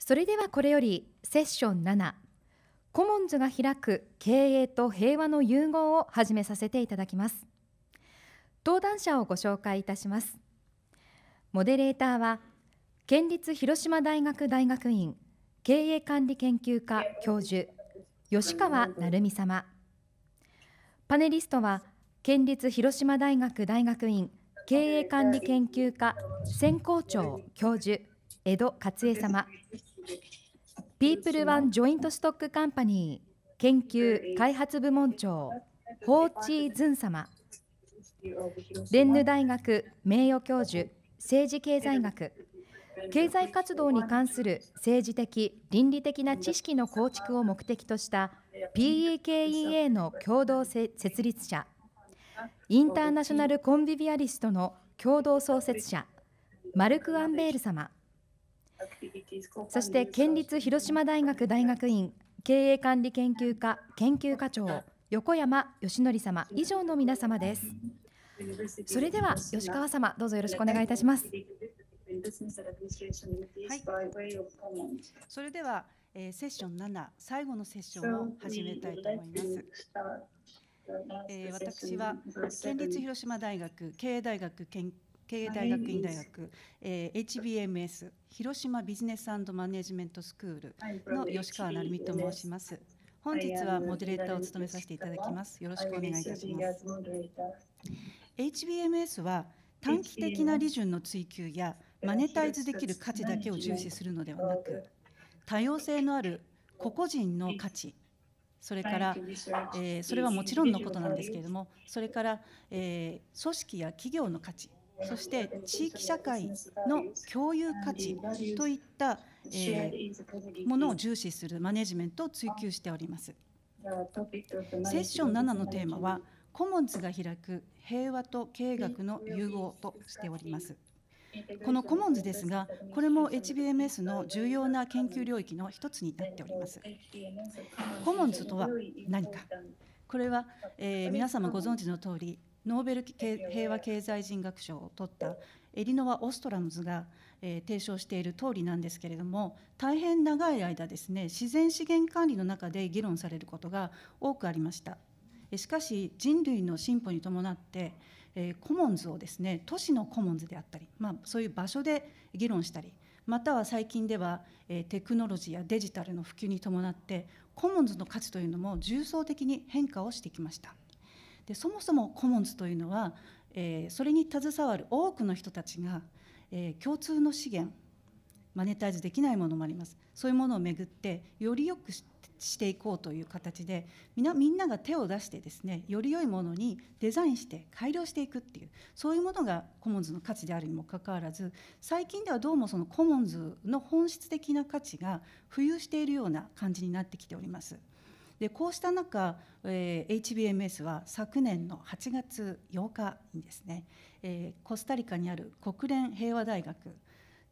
それではこれよりセッション7コモンズが開く経営と平和の融合を始めさせていただきます登壇者をご紹介いたしますモデレーターは県立広島大学大学院経営管理研究科教授吉川成美様パネリストは県立広島大学大学院経営管理研究科専攻長教授江戸克恵様ピープルワンジョイントストックカンパニー研究開発部門長ホーチー・ズン様レンヌ大学名誉教授政治経済学経済活動に関する政治的倫理的な知識の構築を目的とした PEKEA の共同設立者インターナショナルコンビビアリストの共同創設者マルク・アンベール様そして県立広島大学大学院経営管理研究科研究科長横山義則様以上の皆様ですそれでは吉川様どうぞよろしくお願いいたしますはい、それでは、えー、セッション7最後のセッションを始めたいと思います。えー、私は県立広島大学経営大学研経営大学院大学、えー、HBMS 広島ビジネスマネジメントスクールの吉川成美と申します。本日はモデレーターを務めさせていただきます。よろしくお願いいたします。HBMS は短期的な利潤の追求やマネタイズできる価値だけを重視するのではなく、多様性のある個々人の価値、それから、えー、それはもちろんのことなんですけれども、それから、えー、組織や企業の価値、そして地域社会の共有価値といった、えものを重視するマネジメントを追求しております。セッション7のテーマは、コモンズが開く平和と経営学の融合としております。このコモンズですが、これも HBMS の重要な研究領域の一つになっております。コモンズとは何か、これは、えー、皆様ご存知の通り、ノーベル平和経済人学賞を取ったエリノワ・オストラムズが、え提唱している通りなんですけれども大変長い間ですね自然資源管理の中で議論されることが多くありましたしかし人類の進歩に伴ってえコモンズをですね都市のコモンズであったり、まあ、そういう場所で議論したりまたは最近では、えテクノロジーやデジタルの普及に伴ってコモンズの価値というのも重層的に変化をしてきましたでそもそもコモンズというのは、えー、それに携わる多くの人たちが、えー、共通の資源マネタイズできないものもありますそういうものをめぐってよりよくしていこうという形でみんなが手を出してですねより良いものにデザインして改良していくっていうそういうものがコモンズの価値であるにもかかわらず最近ではどうもそのコモンズの本質的な価値が浮遊しているような感じになってきております。でこうした中、えー、HBMS は昨年の8月8日にですね、えー、コスタリカにある国連平和大学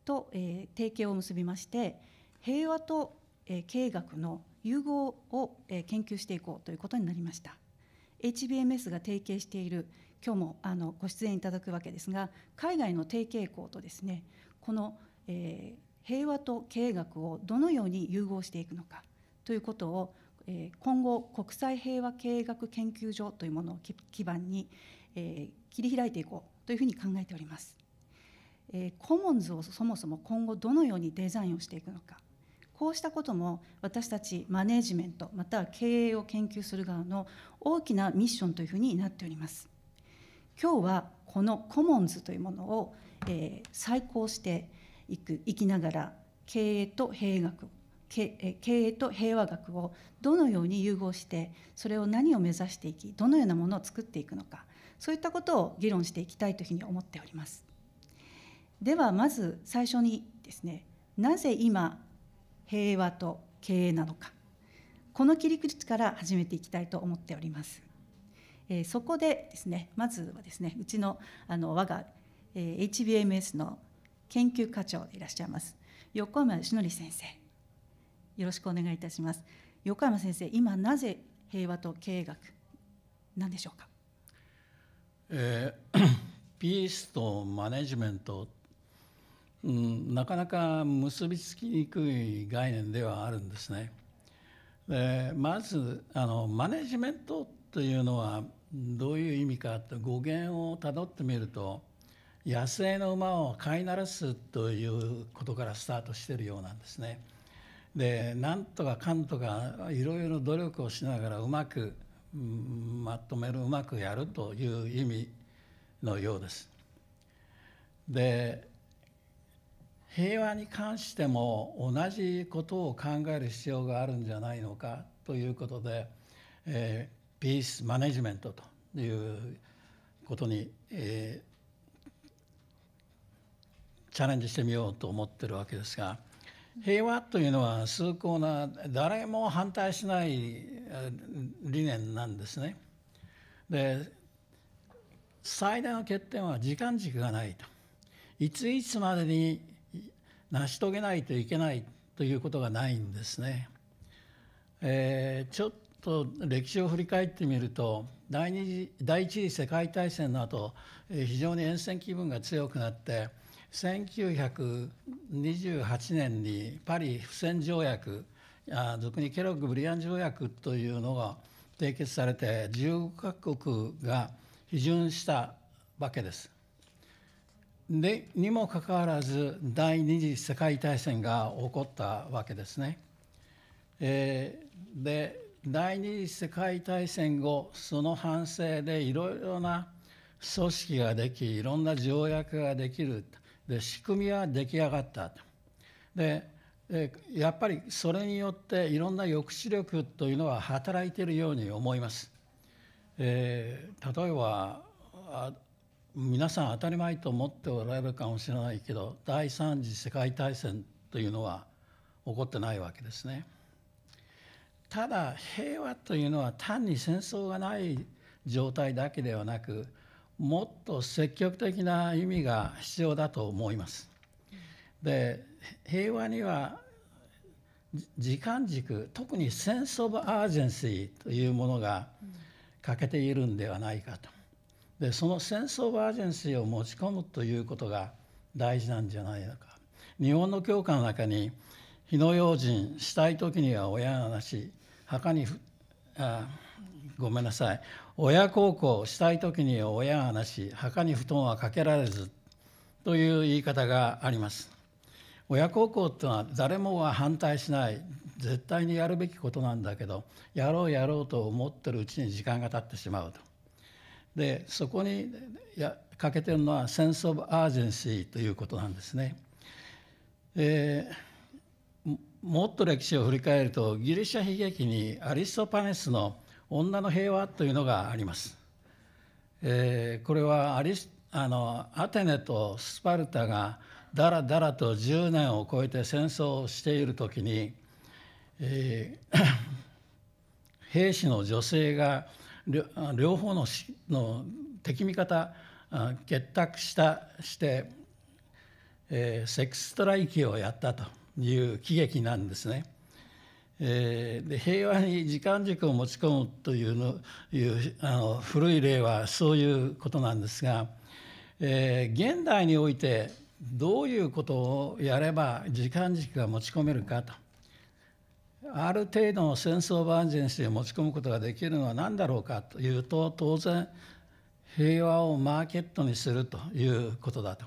と、えー、提携を結びまして平和と、え営経学の融合を、え研究していこうということになりました HBMS が提携している今日もあのご出演いただくわけですが海外の提携校とですねこの、えー、平和と経営学をどのように融合していくのかということを今後国際平和経営学研究所というものを基盤に切り開いていこうというふうに考えておりますコモンズをそもそも今後どのようにデザインをしていくのかこうしたことも私たちマネジメントまたは経営を研究する側の大きなミッションというふうになっております今日はこのコモンズというものを再考していく生きながら経営と経営学経営と平和学をどのように融合してそれを何を目指していきどのようなものを作っていくのかそういったことを議論していきたいというふうに思っておりますではまず最初にですねなぜ今平和と経営なのかこの切り口から始めていきたいと思っております、えそこでですねまずはですねうちのあの我が、えー、HBMS の研究課長でいらっしゃいます横山義則先生よろしくお願いいたします横山先生今なぜ平和と経営学なんでしょうか、えー、ピースとマネジメント、うん、なかなか結びつきにくい概念ではあるんですね。でまずあのマネジメントというのはどういう意味かと語源をたどってみると野生の馬を飼いならすということからスタートしているようなんですね。でなんとかかんとかいろいろ努力をしながらうまく、まとめるうまくやるという意味のようです。で平和に関しても同じことを考える必要があるんじゃないのかということで、えー、ピースマネジメントということに、えー、チャレンジしてみようと思ってるわけですが。平和というのは崇高な誰も反対しない理念なんですね。で最大の欠点は時間軸がないといついつまでに成し遂げないといけないということがないんですね。えー、ちょっと歴史を振り返ってみると第二次第一次世界大戦の後、え非常に厭戦気分が強くなって1928年にパリ不戦条約俗にケロッグ・ブリアン条約というのが締結されて15カ国が批准したわけです。でにもかかわらず第二次世界大戦が起こったわけですね。えー、で第二次世界大戦後その反省でいろいろな組織ができいろんな条約ができるで仕組みは出来上がったでやっぱりそれによっていろんな抑止力というのは働いているように思います。えー、例えばあ皆さん当たり前と思っておられるかもしれないけど第三次世界大戦というのは起こってないわけですね。ただ平和というのは単に戦争がない状態だけではなくもっと積極的な意味が必要だと思います。で平和には時間軸特にセンス・オブ・アージェンシーというものが欠けているんではないかとでそのセンス・オブ・アージェンシーを持ち込むということが大事なんじゃないのか日本の教科の中に火の用心したい時には親の話墓にあごめんなさい親孝行したい時に親がなし墓に布団はかけられずという言い方があります親孝行っていうのは誰もが反対しない絶対にやるべきことなんだけどやろうやろうと思ってるうちに時間が経ってしまうとでそこにや欠けてるのはセンス・オブ・アージェンシーということなんですね、えー、もっと歴史を振り返るとギリシャ悲劇にアリストパネスの「女の平和というのがあります。えー、これはアリスあのアテネとスパルタがだらだらと10年を超えて戦争をしている時に、えー、兵士の女性が両方のの敵味方結託したして、えー、セックストライキをやったという喜劇なんですね。えー、で平和に時間軸を持ち込むというのいうあの古い例はそういうことなんですが、えー、現代においてどういうことをやれば時間軸が持ち込めるかとある程度の戦争バージェン持ち込むことができるのは何だろうかというと当然平和をマーケットにするということだと。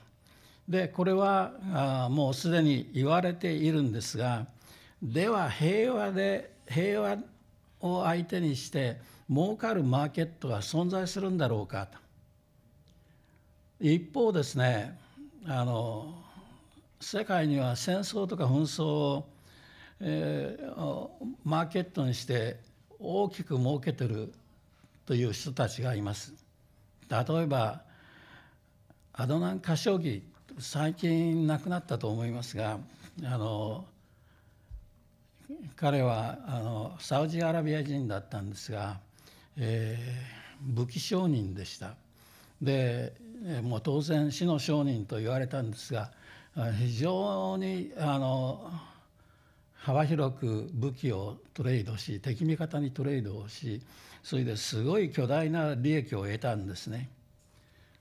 でこれはあもうすでに言われているんですがでは平和で平和を相手にして儲かるマーケットが存在するんだろうかと一方ですねあの世界には戦争とか紛争を、えー、マーケットにして大きく儲けてるという人たちがいます。例えばアドナン・カショギ最近亡くなったと思いますがあの彼はあのサウジアラビア人だったんですが、えー、武器商人でしたでもう当然死の商人と言われたんですが非常にあの幅広く武器をトレードし敵味方にトレードをしそれですごい巨大な利益を得たんですね。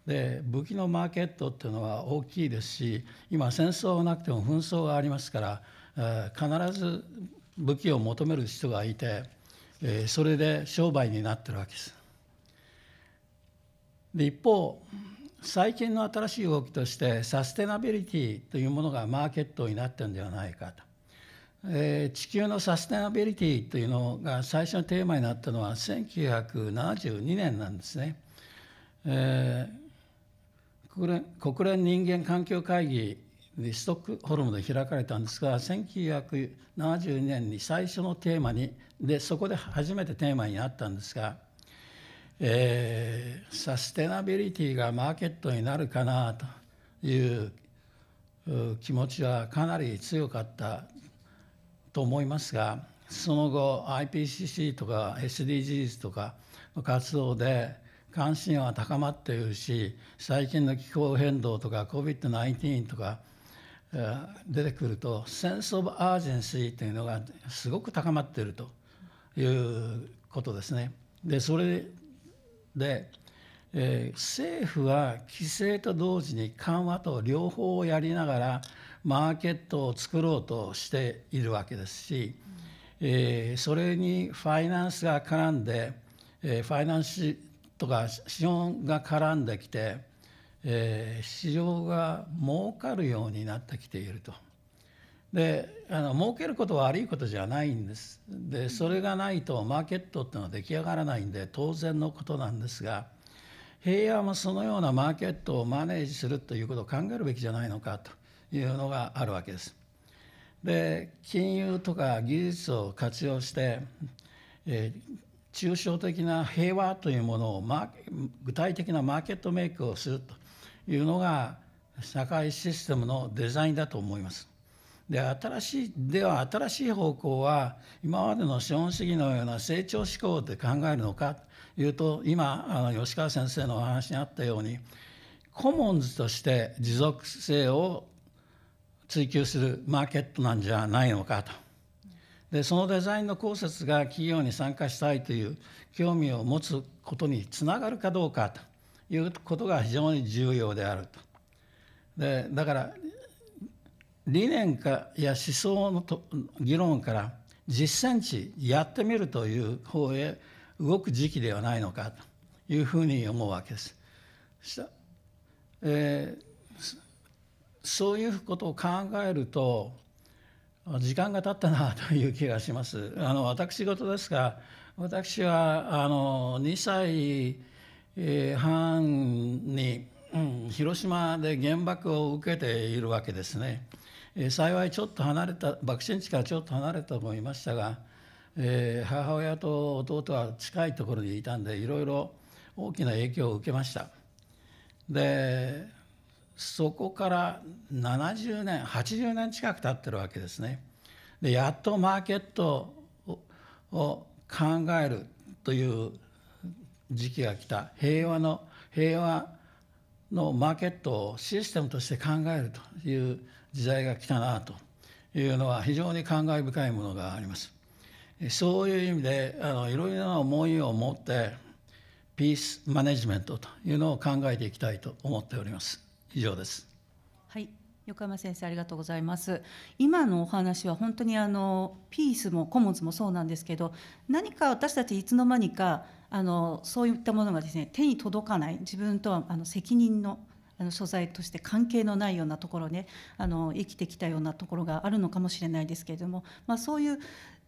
で武器のマーケットっていうのは大きいですし今戦争がなくても紛争がありますから必ず武器を求める人がいて、えー、それで商売になってるわけです。で一方最近の新しい動きとしてサステナビリティというものがマーケットになってるんではないかと、えー、地球のサステナビリティというのが最初のテーマになったのは1972年なんですね。えー、国連国連人間環境会議でストックホルムで開かれたんですが1972年に最初のテーマにでそこで初めてテーマになったんですが、えー、サステナビリティがマーケットになるかなという気持ちはかなり強かったと思いますがその後 IPCC とか SDGs とかの活動で関心は高まっているし最近の気候変動とか COVID-19 とか出てくるとセンス・オブ・アージェンシーというのがすごく高まっているということですね。でそれで、えー、政府は規制と同時に緩和と両方をやりながらマーケットを作ろうとしているわけですし、えー、それにファイナンスが絡んで、えー、ファイナンスとか資本が絡んできてえー、市場が儲かるようになってきていると。であの儲けることは悪いことじゃないんですでそれがないとマーケットっていうのは出来上がらないんで当然のことなんですが平和もそのようなマーケットをマネージするということを考えるべきじゃないのかというのがあるわけです。で金融とか技術を活用して、えー、抽象的な平和というものを具体的なマーケットメイクをするというのが社会システムのデザインだと思います。で新しいでは新しい方向は今までの資本主義のような成長志向で考えるのかというと今あの吉川先生のお話にあったようにコモンズとして持続性を追求するマーケットなんじゃないのかと。でそのデザインの考察が企業に参加したいという興味を持つことにつながるかどうかということが非常に重要であると。でだから理念かや思想のと議論から実践地やってみるという方へ動く時期ではないのかというふうに思うわけです。したえー、そういうことを考えると時間が経ったなという気がします。あの私事ですが私はあの2歳えー、藩に、うん、広島で原爆を受けているわけですね、えー、幸いちょっと離れた爆心地からちょっと離れたと思いましたが、えー、母親と弟は近いところにいたんでいろいろ大きな影響を受けましたでそこから70年80年近く経ってるわけですねでやっとマーケットを考えるという時期が来た平和の平和のマーケットをシステムとして考えるという時代が来たなというのは非常に感慨深いものがあります。そういう意味であのいろいろな思いを持ってピースマネジメントというのを考えていきたいと思っております。以上です。はい、横山先生ありがとうございます今のお話は本当にあのピースもコモンズもそうなんですけど何か私たちいつの間にかあのそういったものがですね手に届かない自分とはあの責任のあの所在として関係のないようなところね、あの生きてきたようなところがあるのかもしれないですけれども、まあ、そういう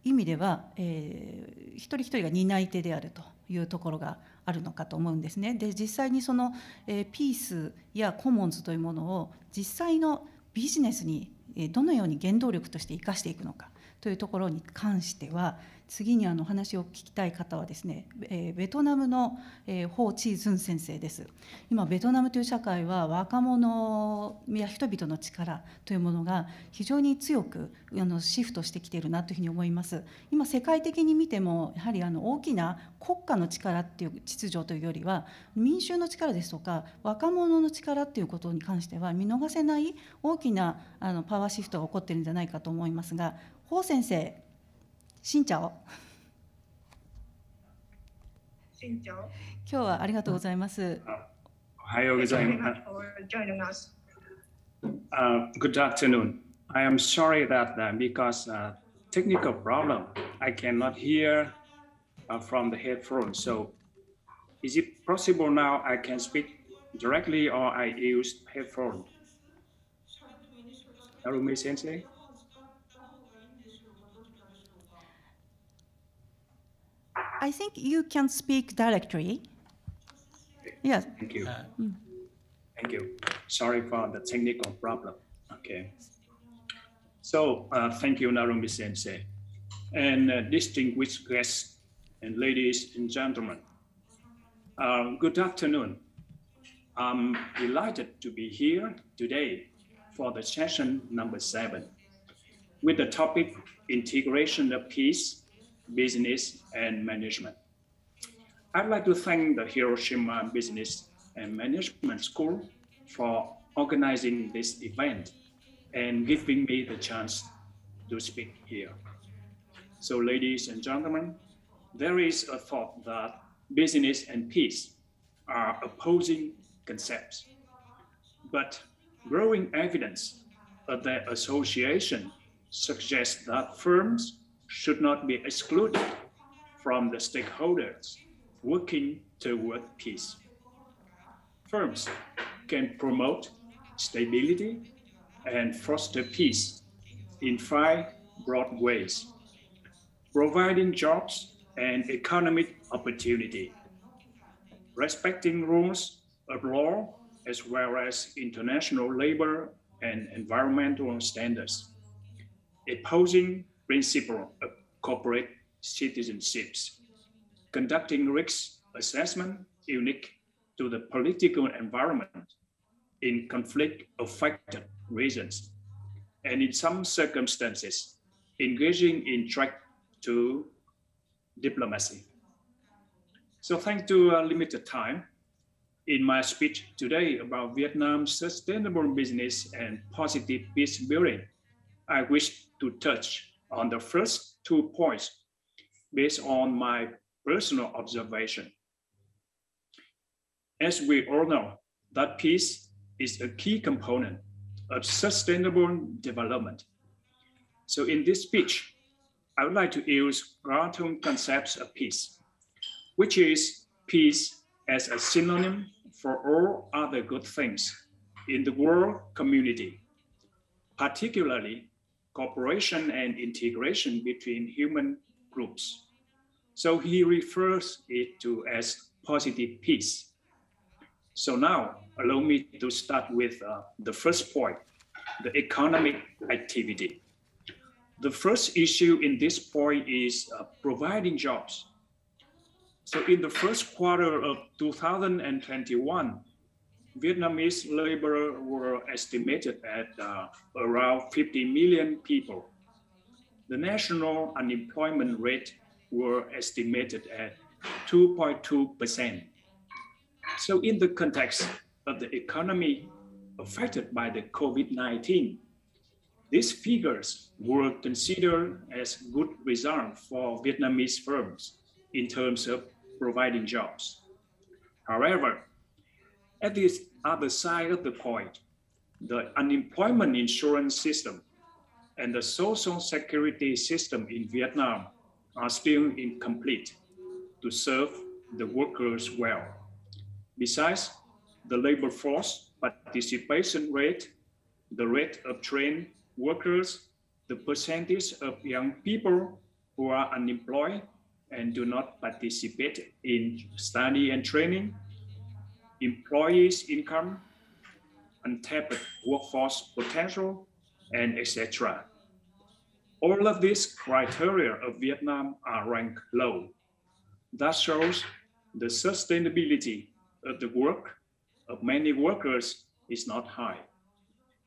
意味では、えー、一人一人が担い手であるというところがあるのかと思うんですね。で実際にその、えー、ピースやコモンズというものを実際のビジネスにどのように原動力として生かしていくのかというところに関しては次にあのお話を聞きたい方はですね、えー、ベトナムの、えー、ホー・チー・ズン先生です今ベトナムという社会は若者や人々の力というものが非常に強くあのシフトしてきているなというふうに思います今世界的に見てもやはりあの大きな国家の力っていう秩序というよりは民衆の力ですとか若者の力っていうことに関しては見逃せない大きなあのパワーシフトが起こってるんじゃないかと思いますが、ホ先生新茶を新茶を今日はありがとうございますおはようございます Uh, good afternoon. I am sorry that uh, because uh, technical problem, I cannot hear uh, from the headphone. So is it possible now I can speak directly or I use headphone? Arumi Sensei? Eh? I think you can speak directly. Yes. Thank you. Uh, mm. Thank you. Sorry for the technical problem. Okay. So uh, thank you, Narumi Sensei, and uh, distinguished guests, and ladies and gentlemen. Um, good afternoon. I'm delighted to be here today for the session number seven with the topic integration of peace business and management. I'd like to thank the Hiroshima Business and Management School for organizing this event and giving me the chance to speak here. So ladies and gentlemen, there is a thought that business and peace are opposing concepts, but growing evidence of their association suggests that firms should not be excluded from the stakeholders working toward peace. Firms can promote stability and foster peace in five broad ways, providing jobs and economic opportunity, respecting rules of law as well as international labor and environmental standards, opposing principle of uh, corporate citizenships, conducting risk assessment unique to the political environment in conflict-affected regions, and in some circumstances, engaging in track to diplomacy. So thanks to uh, limited time, in my speech today about Vietnam's sustainable business and positive peace building, I wish to touch on the first two points based on my personal observation. As we all know, that peace is a key component of sustainable development. So in this speech, I would like to use Platon's concepts of peace, which is peace as a synonym for all other good things in the world community, particularly cooperation and integration between human groups. So he refers it to as positive peace. So now allow me to start with uh, the first point, the economic activity. The first issue in this point is uh, providing jobs. So in the first quarter of 2021, Vietnamese laborers were estimated at uh, around 50 million people. The national unemployment rate were estimated at 2.2%. So in the context of the economy affected by the COVID-19, these figures were considered as good result for Vietnamese firms in terms of providing jobs. However, at the other side of the point, the unemployment insurance system and the social security system in Vietnam are still incomplete to serve the workers well. Besides, the labor force participation rate, the rate of trained workers, the percentage of young people who are unemployed and do not participate in study and training employees' income, untapped workforce potential, and etc. All of these criteria of Vietnam are ranked low. That shows the sustainability of the work of many workers is not high.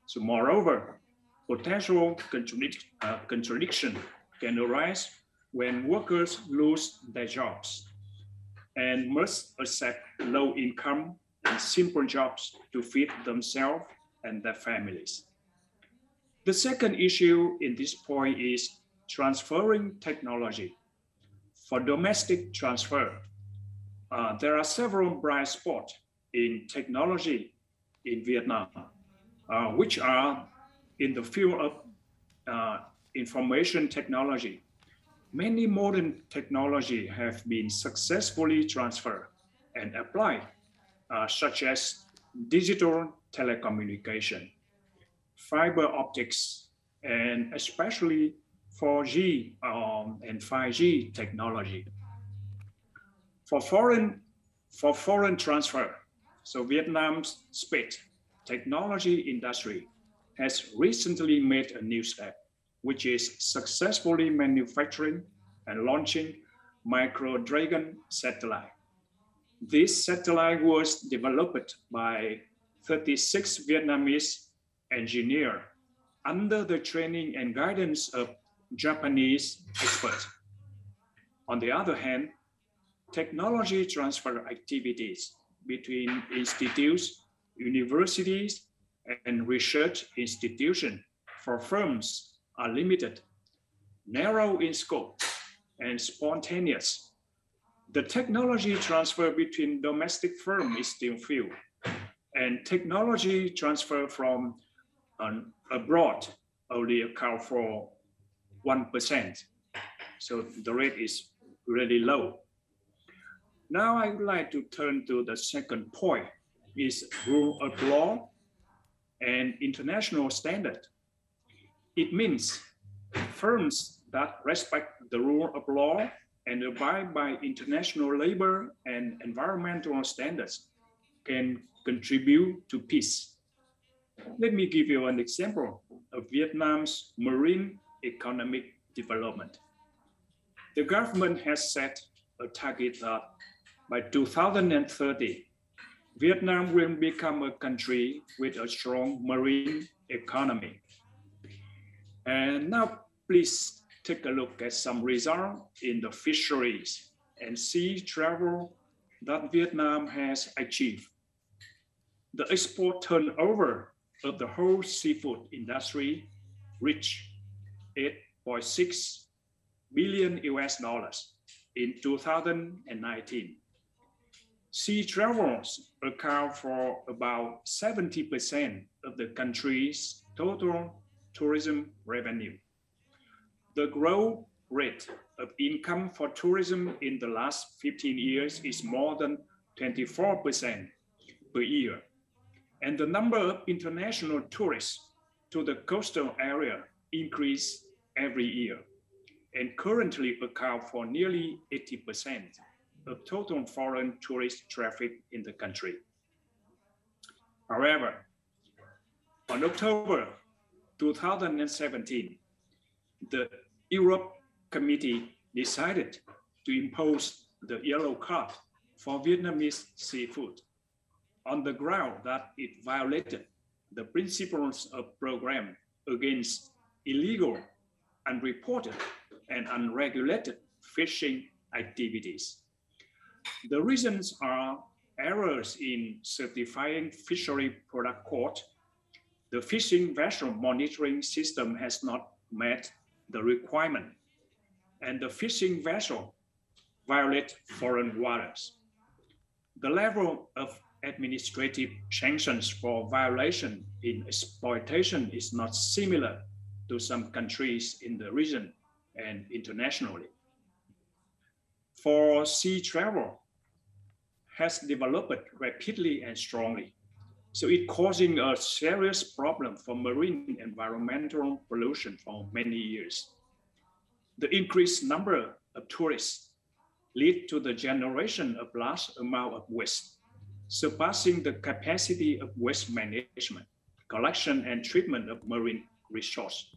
So moreover, potential contradic uh, contradiction can arise when workers lose their jobs and must accept low income and simple jobs to feed themselves and their families. The second issue in this point is transferring technology. For domestic transfer, uh, there are several bright spots in technology in Vietnam, uh, which are in the field of uh, information technology. Many modern technology have been successfully transferred and applied uh, such as digital telecommunication, fiber optics, and especially 4G um, and 5G technology. For foreign, for foreign transfer, so Vietnam's SPIT technology industry has recently made a new step, which is successfully manufacturing and launching Micro Dragon satellite. This satellite was developed by 36 Vietnamese engineers under the training and guidance of Japanese experts. On the other hand, technology transfer activities between institutes, universities, and research institutions for firms are limited, narrow in scope, and spontaneous the technology transfer between domestic firm is still few. And technology transfer from abroad only account for 1%. So the rate is really low. Now I would like to turn to the second point is rule of law and international standard. It means firms that respect the rule of law and abide by international labor and environmental standards can contribute to peace. Let me give you an example of Vietnam's marine economic development. The government has set a target that by 2030, Vietnam will become a country with a strong marine economy. And now please take a look at some results in the fisheries and sea travel that Vietnam has achieved. The export turnover of the whole seafood industry reached 8.6 billion US dollars in 2019. Sea travels account for about 70% of the country's total tourism revenue. The growth rate of income for tourism in the last 15 years is more than 24% per year. And the number of international tourists to the coastal area increase every year and currently account for nearly 80% of total foreign tourist traffic in the country. However, on October 2017, the Europe Committee decided to impose the yellow card for Vietnamese seafood on the ground that it violated the principles of program against illegal, unreported, and unregulated fishing activities. The reasons are errors in certifying fishery product caught, The fishing vessel monitoring system has not met the requirement and the fishing vessel violate foreign waters. The level of administrative sanctions for violation in exploitation is not similar to some countries in the region and internationally. For sea travel has developed rapidly and strongly. So it's causing a serious problem for marine environmental pollution for many years. The increased number of tourists lead to the generation of large amount of waste, surpassing the capacity of waste management, collection and treatment of marine resource.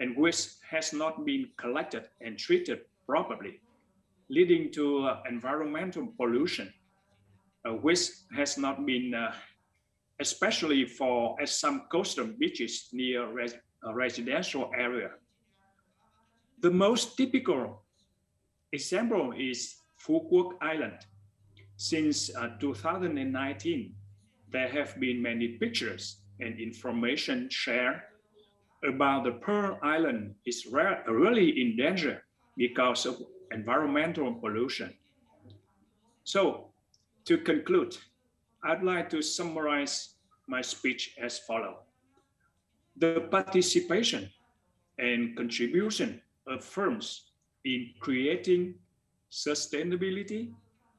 And waste has not been collected and treated properly, leading to uh, environmental pollution. Uh, waste has not been uh, especially for some coastal beaches near res uh, residential area. The most typical example is Fukuok Island. Since uh, 2019, there have been many pictures and information shared about the Pearl Island is really in danger because of environmental pollution. So to conclude, I'd like to summarize my speech as follows. The participation and contribution of firms in creating sustainability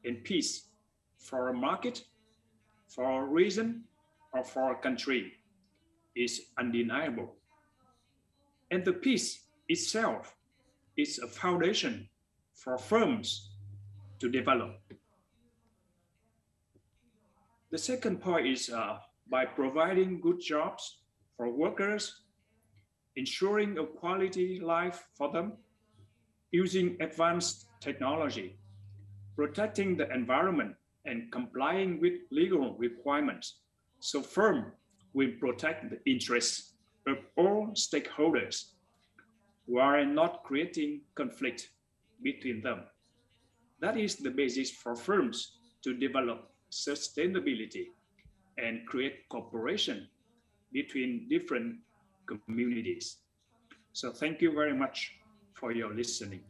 and peace for a market, for a region, or for a country is undeniable. And the peace itself is a foundation for firms to develop. The second point is uh, by providing good jobs for workers, ensuring a quality life for them, using advanced technology, protecting the environment, and complying with legal requirements. So firm will protect the interests of all stakeholders while not creating conflict between them. That is the basis for firms to develop sustainability. and create cooperation between different communities. So thank you very much for your listening.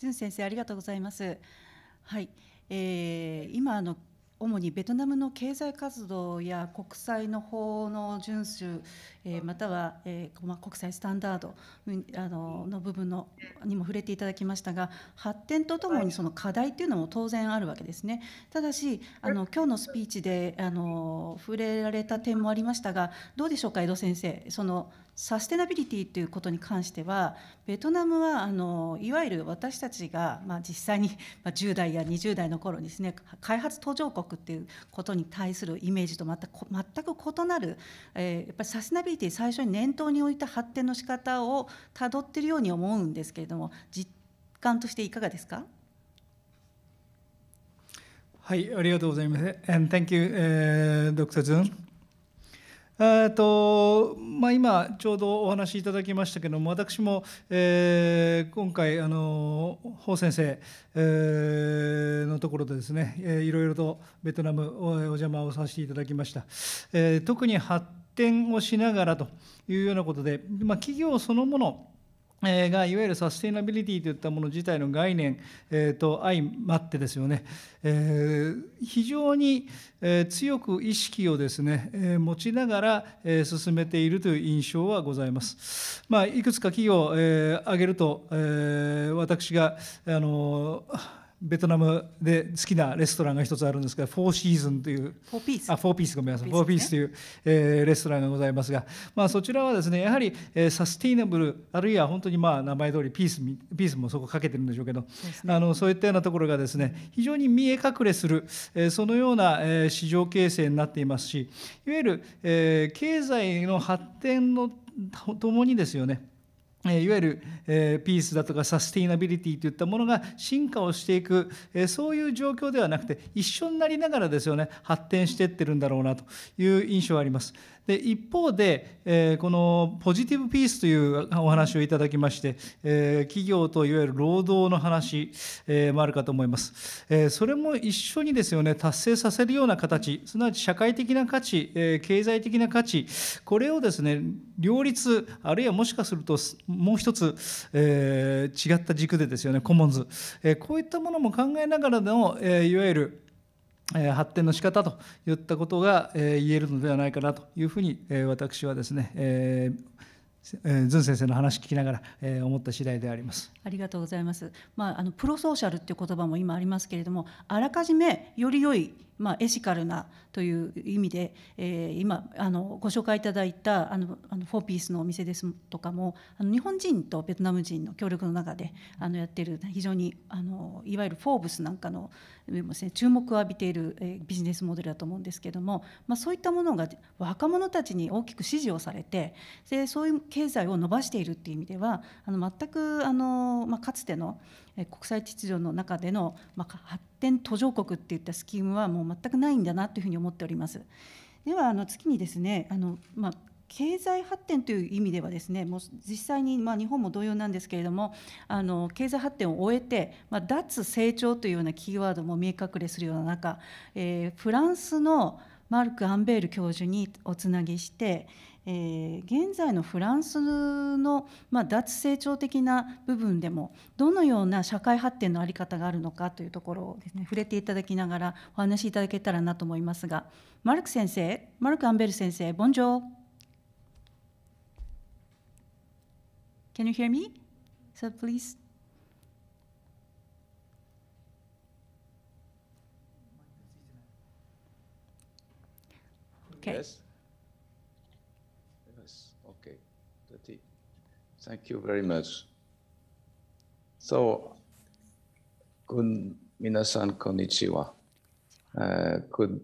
淳先生ありがとうございます。はい、えー、今あの主にベトナムの経済活動や国際の法の遵守えー、または、えー、国際スタンダードあのの部分のにも触れていただきましたが発展とともにその課題というのも当然あるわけですね。ただしあの今日のスピーチであの触れられた点もありましたがどうでしょうか江戸先生そのサステナビリティということに関してはベトナムはあのいわゆる私たちが、まあ、実際に、まあ、10代や20代の頃にですね開発途上国っていうことに対するイメージと全く全く異なる、えー、やっぱりサステナビリて最初に念頭に置いた発展の仕方をたどっているように思うんですけれども実感としていかがですかはい、ありがとうございます。And thank you,、uh, Dr. Zun. えとまあ、今、ちょうどお話しいただきましたけども、私も、えー、今回、あの法先生、えー、のところでですね、えー、いろいろとベトナムお邪魔をさせていただきました。えー、特に発展をしながらというようなことで、まあ、企業そのものがいわゆるサステイナビリティといったもの自体の概念、えと相まってですよね、え非常に、え強く意識をですね、え持ちながら、え進めているという印象はございます。まあ、いくつか企業を、えー、挙げると、え私があのベトナムで好きなレストランが一つあるんですがフォーシーズンというフォーピースあフォーピースごめんなさいフォーピースという、えー、レストランがございますが、まあ、そちらはですねやはり、えー、サスティナブルあるいは本当にまあ名前通りピースピースもそこかけてるんでしょうけどそう、ね、あのそういったようなところがですね非常に見え隠れする、えー、そのような、えー、市場形成になっていますしいわゆる、えー、経済の発展のともにですよねえいわゆる、えピースだとかサステイナビリティといったものが進化をしていく、えそういう状況ではなくて一緒になりながらですよね発展していってるんだろうなという印象があります。で一方で、えー、このポジティブピースというお話をいただきまして、えー、企業といわゆる労働の話、えー、もあるかと思います、えー、それも一緒にですよね達成させるような形すなわち社会的な価値、えー、経済的な価値これをですね両立あるいはもしかするともう一つ、えー、違った軸でですよねコモンズ、えー、こういったものも考えながらの、えー、いわゆる発展の仕方といったことが言えるのではないかなというふうに私はですねズン先生の話聞きながら、え思った次第であります。ありがとうございます。まああのプロソーシャルっていう言葉も今ありますけれども、あらかじめより良いまあ、エシカルなという意味で、えー、今あのご紹介いただいたあのあのフォーピースのお店ですとかもあの日本人とベトナム人の協力の中であのやっている非常にあのいわゆる「フォーブス」なんかの注目を浴びている、えー、ビジネスモデルだと思うんですけども、まあ、そういったものが若者たちに大きく支持をされてでそういう経済を伸ばしているっていう意味ではあの全くあの、まあ、かつての国際秩序の中での、まあ、発展途上国っていったスキームはもう全くないんだなというふうに思っております。ではあの次にですねあの、まあ、経済発展という意味ではですねもう実際に、まあ、日本も同様なんですけれどもあの経済発展を終えて、まあ、脱成長というようなキーワードも見え隠れするような中、えー、フランスのマルク・アンベール教授におつなぎして、えー、現在のフランスの、まあ、脱成長的な部分でもどのような社会発展の在り方があるのかというところをですね触れていただきながらお話しいただけたらなと思いますがマルク先生マルク・アンベル先生ボンジョー Can you hear me? So please. Okay. Yes. Thank you very much. So, kun minasan konnichiwa. Uh, good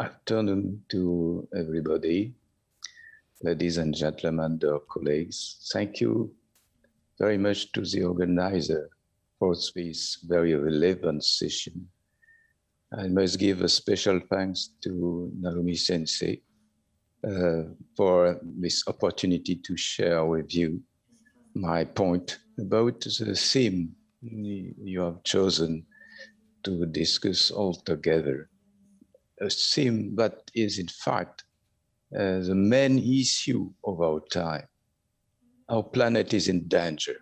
afternoon to everybody, ladies and gentlemen, dear colleagues. Thank you very much to the organizer for this very relevant session. I must give a special thanks to Naomi Sensei uh, for this opportunity to share with you my point about the theme you have chosen to discuss altogether. A theme that is, in fact, uh, the main issue of our time. Our planet is in danger.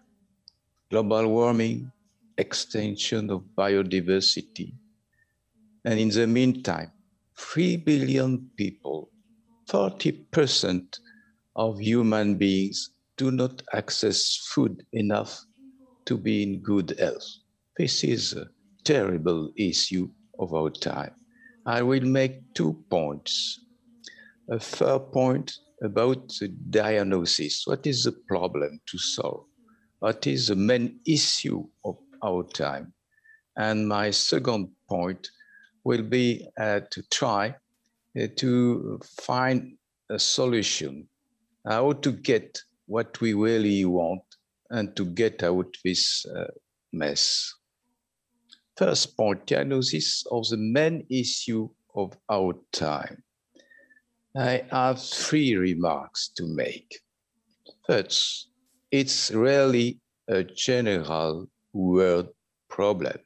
Global warming, extinction of biodiversity. And in the meantime, 3 billion people, 40% of human beings do not access food enough to be in good health. This is a terrible issue of our time. I will make two points. A third point about the diagnosis. What is the problem to solve? What is the main issue of our time? And my second point will be uh, to try uh, to find a solution how to get what we really want and to get out this uh, mess. First point, diagnosis of the main issue of our time. I have three remarks to make. First, it's really a general world problem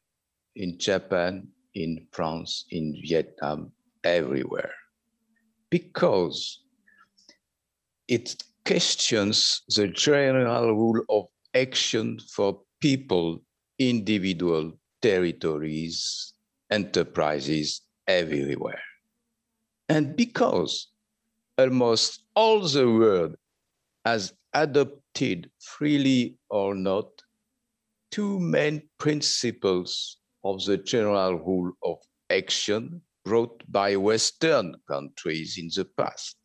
in Japan, in France, in Vietnam, everywhere. Because it questions the general rule of action for people, individual territories, enterprises everywhere. And because almost all the world has adopted freely or not two main principles of the general rule of action brought by Western countries in the past.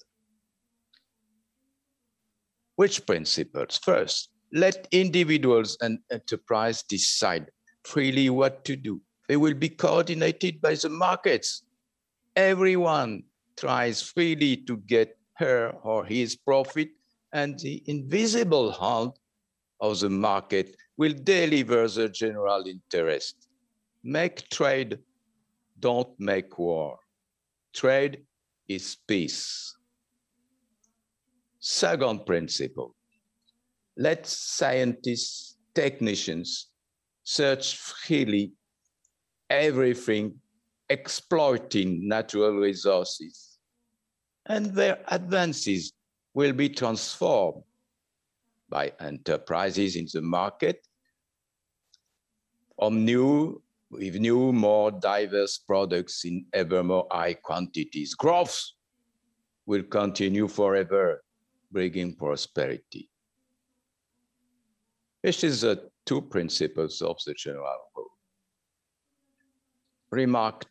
Which principles? First, let individuals and enterprise decide freely what to do. They will be coordinated by the markets. Everyone tries freely to get her or his profit, and the invisible hand of the market will deliver the general interest. Make trade, don't make war. Trade is peace. Second principle let scientists, technicians search freely everything, exploiting natural resources, and their advances will be transformed by enterprises in the market on new with new, more diverse products in ever more high quantities. Growth will continue forever bringing prosperity. This is the uh, two principles of the general rule. Remark,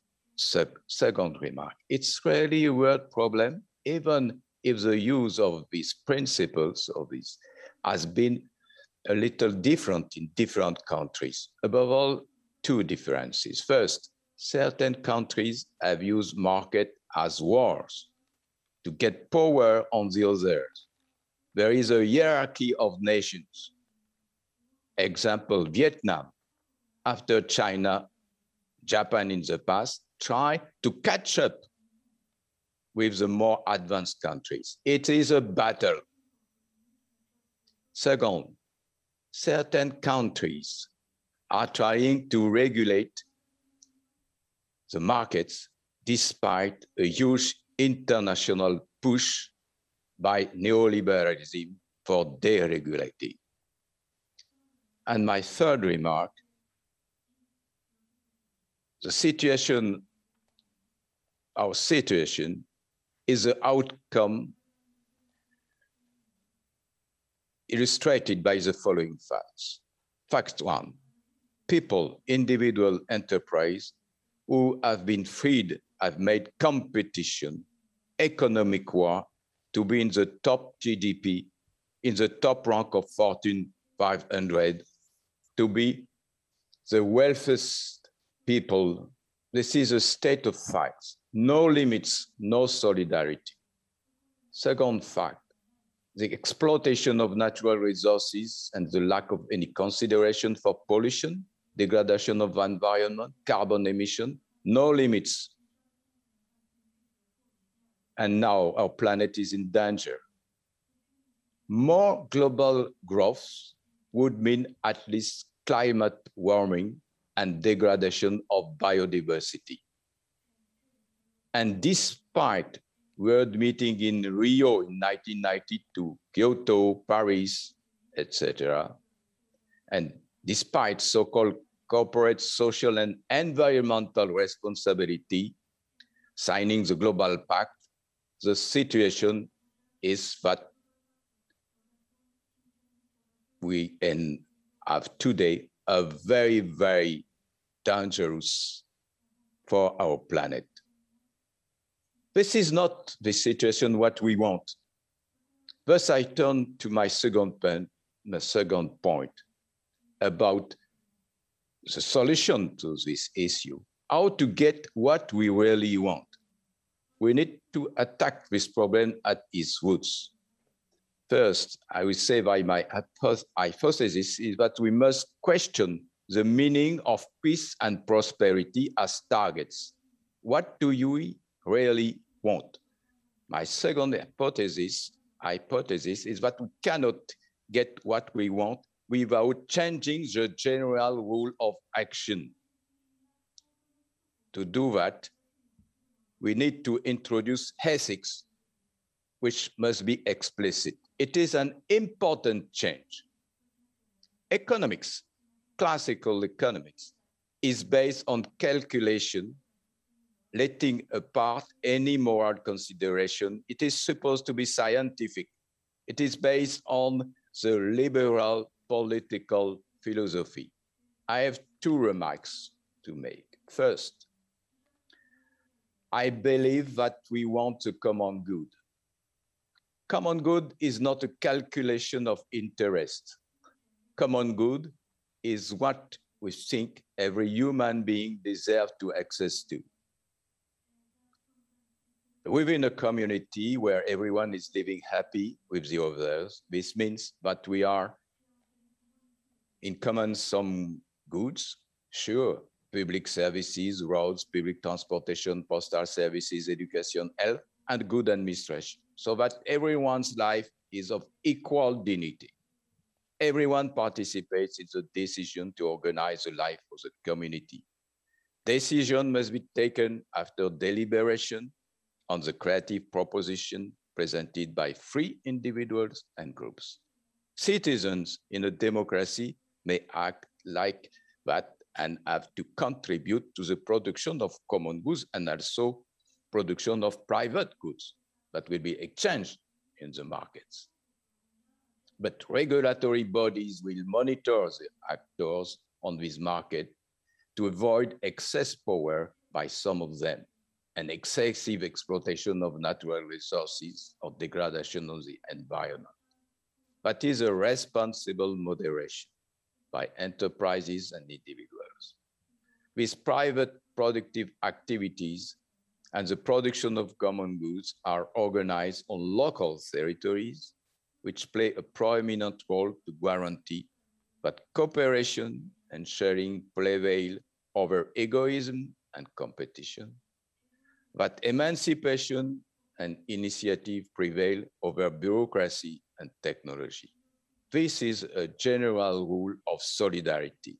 second remark, it's really a world problem, even if the use of these principles of this has been a little different in different countries. Above all, two differences. First, certain countries have used market as wars to get power on the others there is a hierarchy of nations. Example, Vietnam, after China, Japan in the past, try to catch up with the more advanced countries. It is a battle. Second, certain countries are trying to regulate the markets despite a huge international push by neoliberalism for deregulating. And my third remark, the situation, our situation is the outcome illustrated by the following facts. Fact one, people, individual enterprise who have been freed have made competition, economic war, to be in the top GDP, in the top rank of Fortune 500, to be the wealthiest people. This is a state of facts. No limits, no solidarity. Second fact, the exploitation of natural resources and the lack of any consideration for pollution, degradation of environment, carbon emission, no limits, and now our planet is in danger. More global growth would mean at least climate warming and degradation of biodiversity. And despite world meeting in Rio in 1992, Kyoto, Paris, etc., and despite so-called corporate social and environmental responsibility, signing the Global Pact, the situation is that we have today a very, very dangerous for our planet. This is not the situation what we want. Thus, I turn to my second, pen, my second point about the solution to this issue, how to get what we really want we need to attack this problem at its roots. First, I will say by my hypothesis is that we must question the meaning of peace and prosperity as targets. What do you really want? My second hypothesis, hypothesis is that we cannot get what we want without changing the general rule of action. To do that, we need to introduce ethics, which must be explicit. It is an important change. Economics, classical economics, is based on calculation, letting apart any moral consideration. It is supposed to be scientific. It is based on the liberal political philosophy. I have two remarks to make. First, I believe that we want a common good. Common good is not a calculation of interest. Common good is what we think every human being deserves to access to. Within a community where everyone is living happy with the others, this means that we are in common some goods, sure, public services, roads, public transportation, postal services, education, health, and good administration, so that everyone's life is of equal dignity. Everyone participates in the decision to organize the life of the community. Decision must be taken after deliberation on the creative proposition presented by free individuals and groups. Citizens in a democracy may act like that and have to contribute to the production of common goods and also production of private goods that will be exchanged in the markets. But regulatory bodies will monitor the actors on this market to avoid excess power by some of them and excessive exploitation of natural resources or degradation of the environment. That is a responsible moderation by enterprises and individuals. With private productive activities and the production of common goods are organized on local territories, which play a prominent role to guarantee that cooperation and sharing prevail over egoism and competition, that emancipation and initiative prevail over bureaucracy and technology. This is a general rule of solidarity.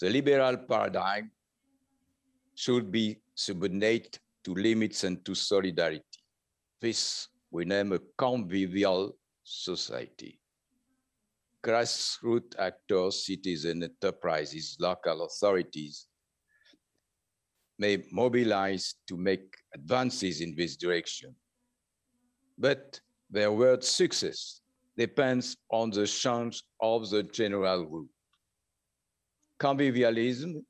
The liberal paradigm should be subordinate to limits and to solidarity. This we name a convivial society. Grassroots actors, citizens, enterprises, local authorities may mobilize to make advances in this direction. But their word success depends on the change of the general rule. Convivialism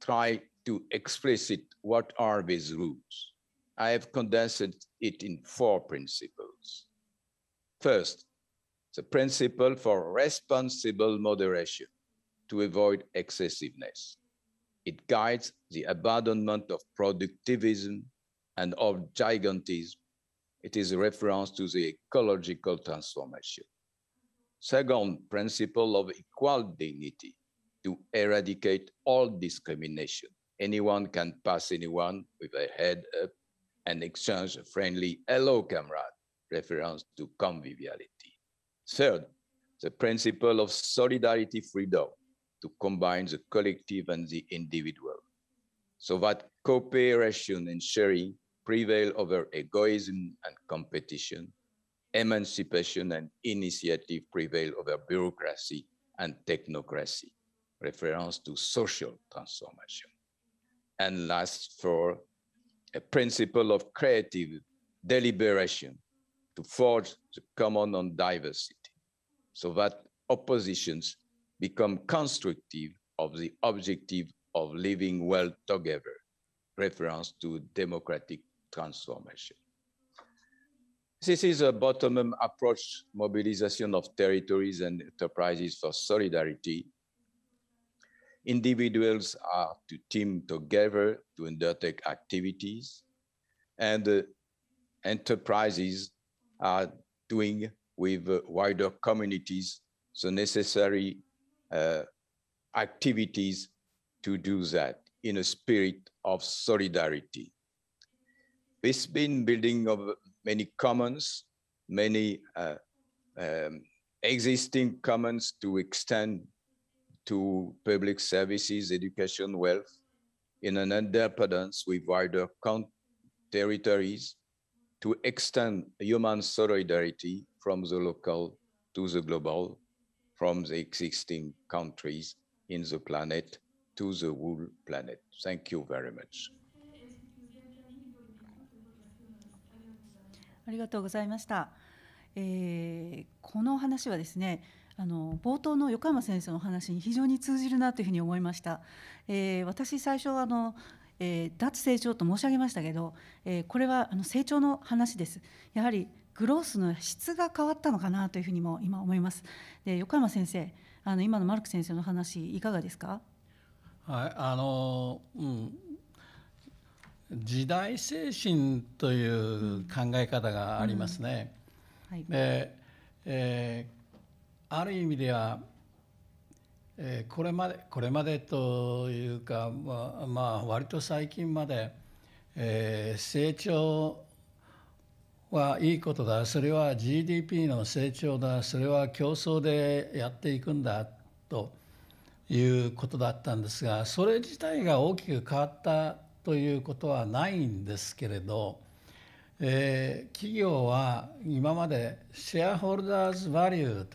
try to express what are these rules? I have condensed it in four principles. First, the principle for responsible moderation to avoid excessiveness. It guides the abandonment of productivism and of gigantism it is a reference to the ecological transformation. Second principle of equal dignity, to eradicate all discrimination. Anyone can pass anyone with a head up and exchange a friendly hello comrade, reference to conviviality. Third, the principle of solidarity freedom to combine the collective and the individual so that cooperation and sharing prevail over egoism and competition, emancipation and initiative prevail over bureaucracy and technocracy, reference to social transformation. And last, for a principle of creative deliberation to forge the common on diversity so that oppositions become constructive of the objective of living well together, reference to democratic transformation. This is a bottom-up approach mobilization of territories and enterprises for solidarity. Individuals are to team together to undertake activities, and uh, enterprises are doing with uh, wider communities the necessary uh, activities to do that in a spirit of solidarity it's been building of many commons, many uh, um, existing commons to extend to public services, education, wealth, in an independence with wider territories to extend human solidarity from the local to the global, from the existing countries in the planet to the whole planet. Thank you very much. ありがとうございました。えー、この話はですねあの冒頭の横山先生の話に非常に通じるなというふうに思いました。えー、私最初あのえー、脱成長と申し上げましたけど、えー、これはあの成長の話です。やはりグロースの質が変わったのかなというふうにも今思います。で横山先生、あの今のマルク先生の話いかがですか？はい、あの、うん、時代精神という考え方がありますね。えある意味では、えー、これまでこれまでというか、まあ、まあ、割と最近まで、えー、成長はいいことだそれは GDP の成長だそれは競争でやっていくんだということだったんですがそれ自体が大きく変わったということはないんですけれど、えー、企業は今までシェアホルダーズ・バリュー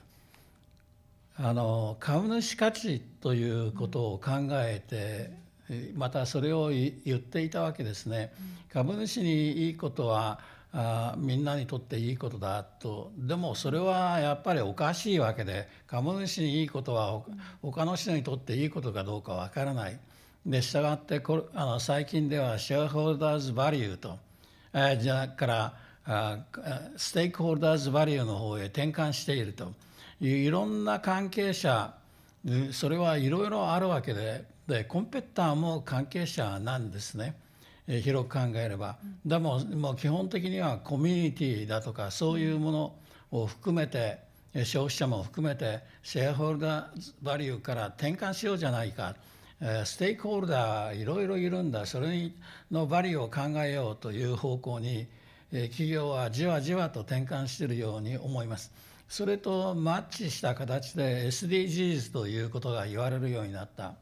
あの株主価値ということを考えてまたそれを言っていたわけですね。株主にいいことはあみんなにとっていいことだとでもそれはやっぱりおかしいわけで株主にいいことは他の人にとっていいことかどうかわからない。でしたがってこあの最近ではシェアホルダーズバリューと、えー、じゃからあステークホルダーズバリューの方へ転換しているといういろんな関係者それはいろいろあるわけででコンペッターも関係者なんですね、えー、広く考えれば。でももう基本的にはコミュニティだとかそういうものを含めて消費者も含めてシェアホルダーバリューから転換しようじゃないか。ステークホルダーいろいろいるんだそれのバリューを考えようという方向に企業はじわじわと転換しているように思います。それとマッチした形で SDGs ということが言われるようになった。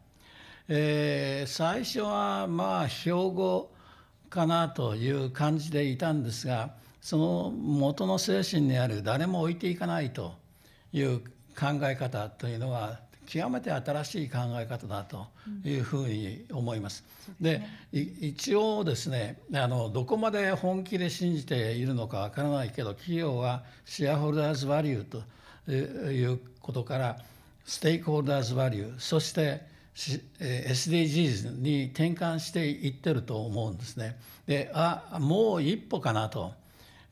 えー、最初はまあ標語かなという感じでいたんですがその元の精神にある誰も置いていかないという考え方というのは極めて新しい考え方だというふうに思います。うん、で、ね、一応ですねあのどこまで本気で信じているのかわからないけど企業はシェアホルダーズ・バリューということからステークホルダーズ・バリューそして SDGs に転換していってると思うんですね。であもう一歩かなと、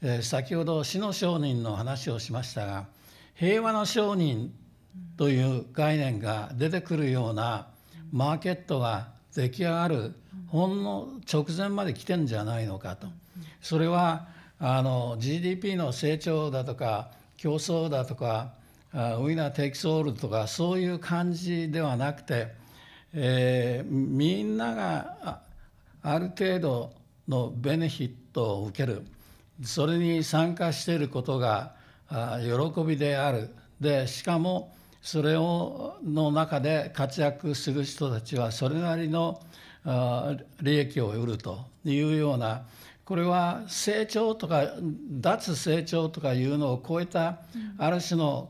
え先ほど死の商人の話をしましたが平和の商人という概念が出てくるようなマーケットが出来上がるほんの直前まで来てんじゃないのかとそれはあの GDP の成長だとか競争だとかウィナー・テイクス・オールとかそういう感じではなくて、えー、みんながある程度のベネフィットを受けるそれに参加していることが喜びであるでしかもそれをの中で活躍する人たちはそれなりの利益を得るというようなこれは成長とか脱成長とかいうのを超えたある種の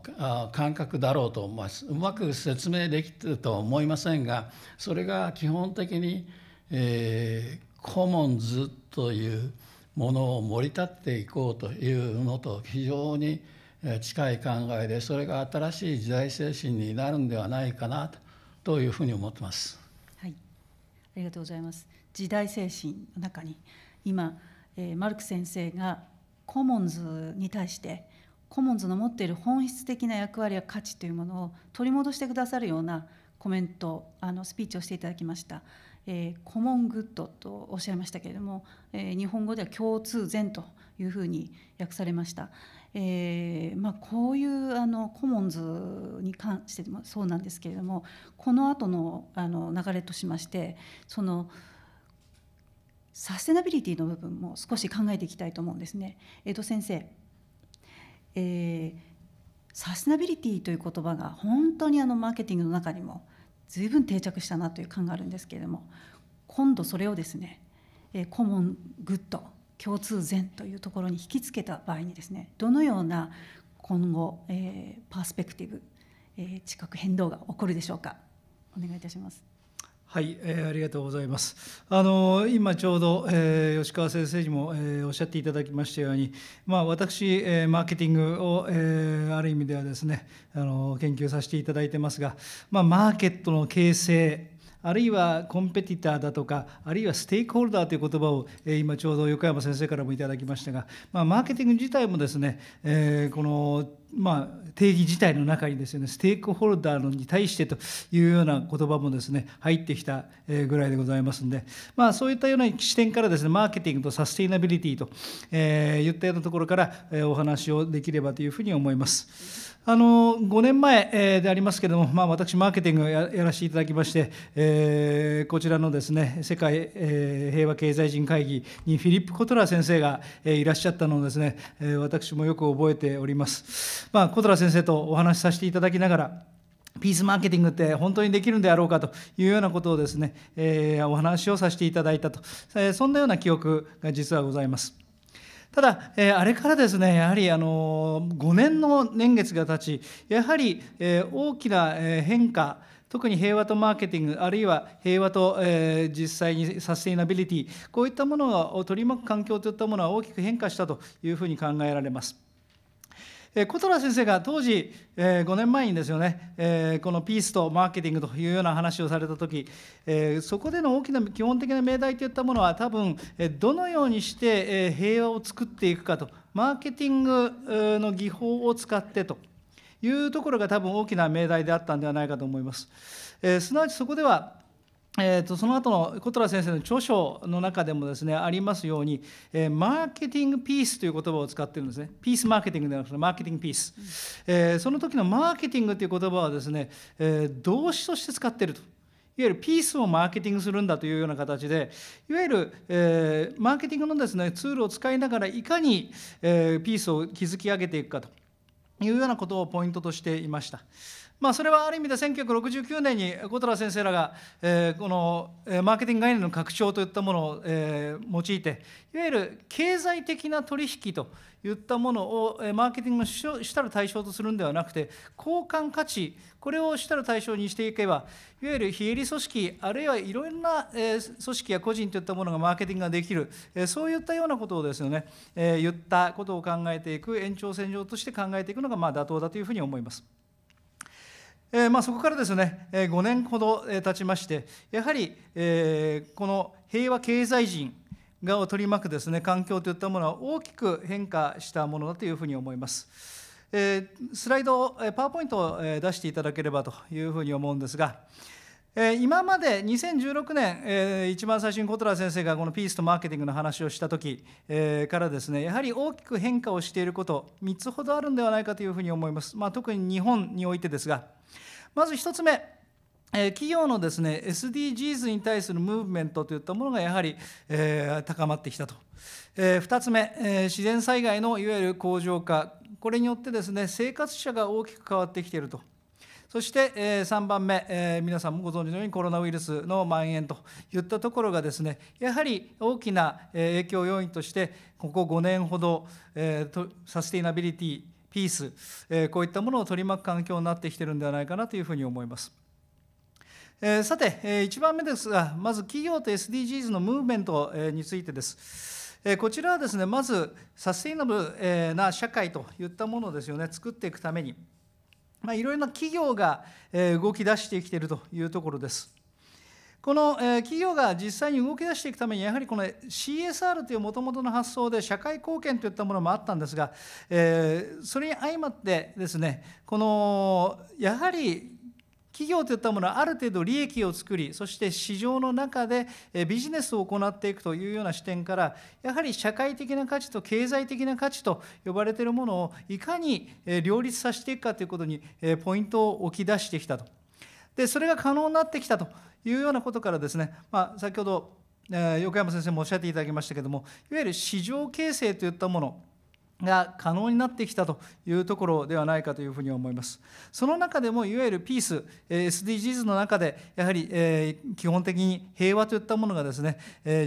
感覚だろうと思いますうまく説明できてるとは思いませんがそれが基本的に、えー、コモンズというものを盛り立っていこうというのと非常に近い考えでそれが新しい時代精神になるんではないかなというふうに思ってます。はい、ありがとうございます。時代精神の中に今、えー、マルク先生がコモンズに対してコモンズの持っている本質的な役割や価値というものを取り戻してくださるようなコメントあのスピーチをしていただきました。えー、コモングッドとおっしゃいましたけれども、えー、日本語では共通善というふうに訳されました、えーまあ、こういうあのコモンズに関してもそうなんですけれどもこの後のあの流れとしましてそのサステナビリティの部分も少し考えていきたいと思うんですね。江戸先生、えー、サステナビリティという言葉が本当にあのマーケティングの中にも随分定着したなという感があるんですけれども今度それをですね、えー、コモングッド共通善というところに引きつけた場合にですねどのような今後、えー、パースペクティブ、えー、地殻変動が起こるでしょうかお願いいたします。はい、えー、ありがとうございます。あの今ちょうど、えー、吉川先生にも、えー、おっしゃっていただきましたように、まあ、私、えー、マーケティングを、えー、ある意味ではですねあの研究させていただいてますが、まあ、マーケットの形成あるいはコンペティターだとか、あるいはステークホルダーという言葉を、え今ちょうど横山先生からもいただきましたが、まあ、マーケティング自体もですね、えー、このまあ、定義自体の中にですねステークホルダーに対してというような言葉もですね入ってきたぐらいでございますので、まあ、そういったような視点からですねマーケティングとサステイナビリティと、えいったようなところから、えお話をできればというふうに思います。あの5年前でありますけれども、まあ、私、マーケティングをやらせていただきまして、えー、こちらのですね世界、え平和経済人会議にフィリップ・コトラ先生が、えいらっしゃったのをですね、え私もよく覚えております。まあ、コトラ先生とお話しさせていただきながらピースマーケティングって本当にできるんであろうかというようなことをですね、えー、お話をさせていただいたと、えそんなような記憶が実はございます。ただ、えー、あれからですねやはりあの5年の年月が経ちやはり、えー、大きな変化特に平和とマーケティングあるいは平和と、えー、実際にサステイナビリティこういったものを取り巻く環境といったものは大きく変化したというふうに考えられます。え小虎先生が当時、えー、5年前にですよね、えー、このピースとマーケティングというような話をされた時、えー、そこでの大きな基本的な命題といったものは多分、えどのようにして、え平和を作っていくかとマーケティングの技法を使ってというところが多分大きな命題であったんではないかと思います。えすなわちそこではえーと、とその後の小虎先生の著書の中でもですねありますように、えー、マーケティングピースという言葉を使ってるんですねピースマーケティングではなくてマーケティングピース、えー、その時のマーケティングという言葉はですね、えー、動詞として使っているといわゆるピースをマーケティングするんだというような形でいわゆる、えマーケティングのですねツールを使いながらいかに、えピースを築き上げていくかというようなことをポイントとしていました。まあ、それはある意味で1969年に小虎先生らが、えー、このマーケティング概念の拡張といったものを、えー、用いていわゆる経済的な取引といったものをマーケティングの主たる対象とするんではなくて交換価値これを主たる対象にしていけばいわゆる非営利組織あるいはいろんな組織や個人といったものがマーケティングができるそういったようなことをですよね言ったことを考えていく延長線上として考えていくのがまあ妥当だというふうに思います。えー、まあ、そこからですね、えー、5年ほど経ちまして、やはり、えー、この平和経済人がを取り巻くですね環境といったものは大きく変化したものだというふうに思います。えー、スライド、パワーポイントを出していただければというふうに思うんですが、今まで2016年、一番最初に小虎先生がこのピースとマーケティングの話をした時、きからですねやはり大きく変化をしていること3つほどあるんではないかというふうに思います、まあ、特に日本においてですがまず1つ目企業のですね SDGs に対するムーブメントといったものがやはり、高まってきたと、2つ目、自然災害のいわゆる恒常化これによってですね生活者が大きく変わってきているとそして、え3番目、え皆さんもご存知のようにコロナウイルスの蔓延といったところがですねやはり大きな影響要因としてここ5年ほど、えサステイナビリティピース、えこういったものを取り巻く環境になってきてるんではないかなというふうに思います。えさて、え1番目ですが、まず企業と SDGs のムーブメント、えについてです。えこちらはですね、まずサステイナブルな社会といったものですよね、作っていくために。まあ、いろいろな企業が動き出してきているというところです。この企業が実際に動き出していくために、やはりこの CSR というもともとの発想で社会貢献といったものもあったんですが、それに相まってですね、このやはり企業といったものはある程度利益を作りそして市場の中でビジネスを行っていくというような視点からやはり社会的な価値と経済的な価値と呼ばれているものをいかに両立させていくかということにポイントを置き出してきたとでそれが可能になってきたというようなことからですね、まあ、先ほど横山先生もおっしゃっていただきましたけどもいわゆる市場形成といったものが可能になってきたというところではないかというふうに思います。その中でもいわゆるピース、SDGs の中でやはり基本的に平和といったものがですね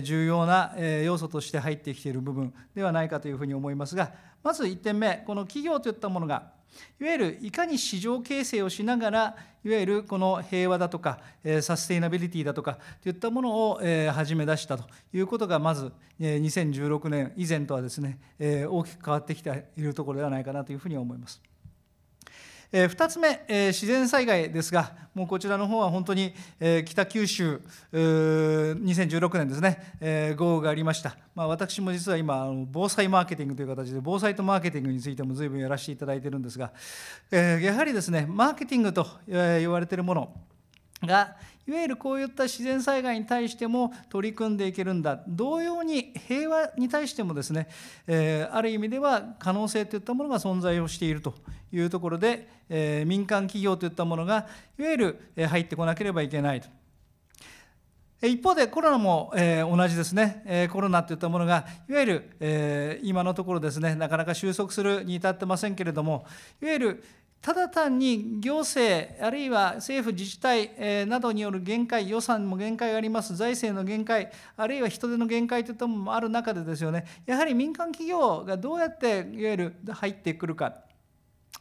重要な要素として入ってきている部分ではないかというふうに思いますがまず1点目この企業といったものがいわゆるいかに市場形成をしながらいわゆるこの平和だとかサステイナビリティだとかといったものを始め出したということがまず2016年以前とはですね大きく変わってきているところではないかなというふうに思います。えー、2つ目、えー、自然災害ですが、もうこちらの方は本当に、えー、北九州、2016年ですね、えー、豪雨がありました、まあ、私も実は今、防災マーケティングという形で、防災とマーケティングについてもずいぶんやらせていただいてるんですが、えー、やはりですね、マーケティングと言われているもの、がいわゆるこういった自然災害に対しても取り組んでいけるんだ同様に平和に対してもですね、えー、ある意味では可能性といったものが存在をしているというところで、えー、民間企業といったものがいわゆる入ってこなければいけないと。一方でコロナも、え同じですね、えコロナといったものが、いわゆる、え今のところですね、なかなか収束するに至ってませんけれども、いわゆる、ただ単に行政、あるいは政府、自治体などによる限界、予算も限界があります、財政の限界、あるいは人手の限界というともある中でですよね、やはり民間企業がどうやっていわゆる入ってくるか。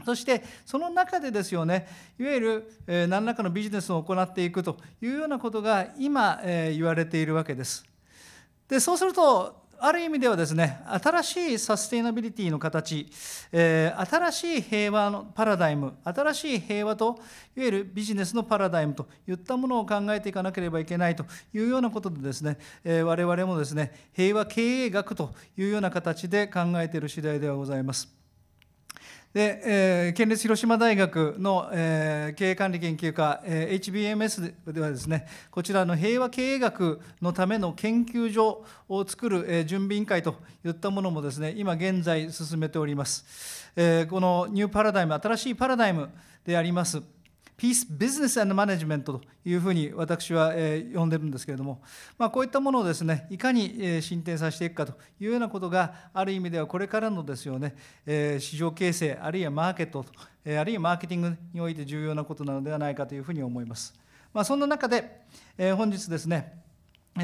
そしてその中でですよね、いわゆる何らかのビジネスを行っていくというようなことが今言われているわけです。でそうするとある意味ではですね新しいサステイナビリティの形、えー、新しい平和のパラダイム新しい平和といわゆるビジネスのパラダイムといったものを考えていかなければいけないというようなことでですね、えー、我々もですね平和経営学というような形で考えている次第ではございます。で、えー、県立広島大学の、えー、経営管理研究科、えー、HBMS ではですねこちらの平和経営学のための研究所を作る、えー、準備委員会といったものもですね今現在進めております、えー、このニューパラダイム新しいパラダイムでありますピース・ビジネス・マネジメントというふうに私は、え呼んでるんですけれども、まあ、こういったものをですねいかに、え進展させていくかというようなことがある意味ではこれからのですよね、え市場形成あるいはマーケット、えあるいはマーケティングにおいて重要なことなのではないかというふうに思います。まあ、そんな中で、え本日ですね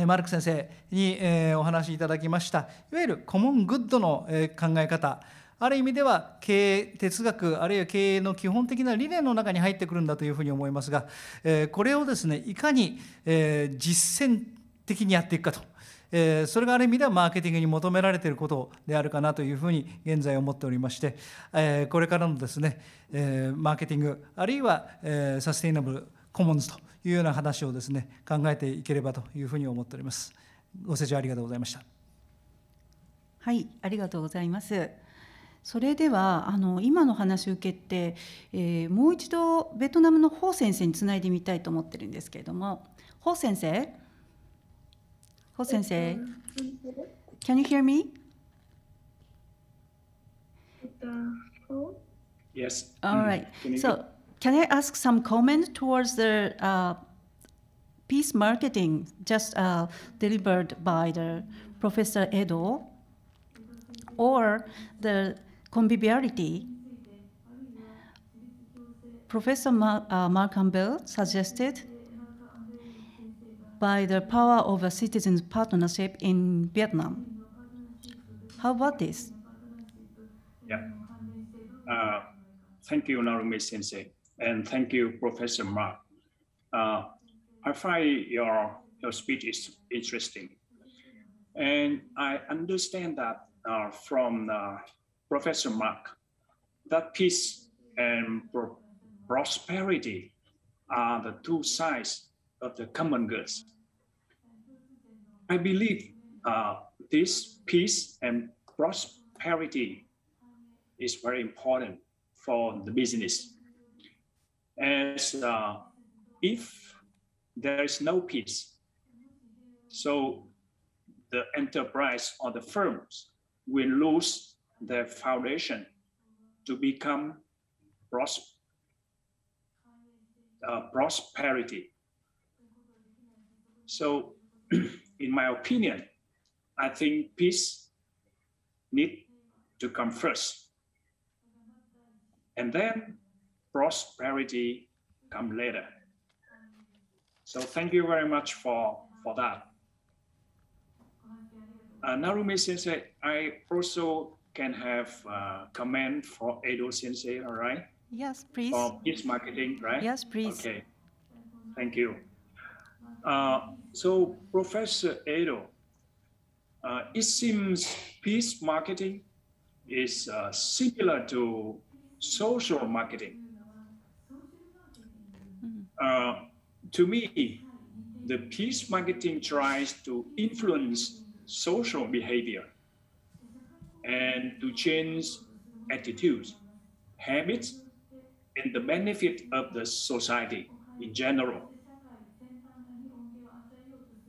マルク先生にお話しいただきましたいわゆるコモングッドの考え方ある意味では経営哲学あるいは経営の基本的な理念の中に入ってくるんだというふうに思いますが、えこれをですねいかに、え実践的にやっていくかと。えそれがある意味ではマーケティングに求められていることであるかなというふうに現在思っておりまして、えこれからのですね、えマーケティングあるいは、えサステイナブルコモンズというような話をですね考えていければというふうに思っております。ご清聴ありがとうございました。はい、ありがとうございます。それではあの今の話を受けて、えー、もう一度ベトナムの方先生につないでみたいと思ってるんですけれども方先生方先生 Can you hear me? Yes. All right. So, can I ask some comment towards the uh, peace marketing just uh, delivered by the Professor Edo or the conviviality, Professor Mar uh, Markham Bell suggested by the power of a citizens' partnership in Vietnam. How about this? Yeah. Uh, thank you, Narumi Sensei, and thank you, Professor Mark. Uh, I find your, your speech is interesting. And I understand that uh, from uh, Professor Mark, that peace and um, pro- prosperity are the two sides of the common good. I believe uh, this peace and prosperity is very important for the business. As uh, if there is no peace, so the enterprise or the firms will lose the foundation to become pros- uh, prosperity. So, in my opinion, I think peace need to come first, and then prosperity come later. So thank you very much for for that. Uh, Narumi Sensei, I also can have uh, comment for Edo Sensei, all right? Yes, please. For peace marketing, right? Yes, please. Okay, thank you. Uh, so, Professor Edo, uh, it seems peace marketing is uh, similar to social marketing. Mm-hmm. Uh, to me, the peace marketing tries to influence social behavior and to change attitudes, habits, and the benefit of the society in general.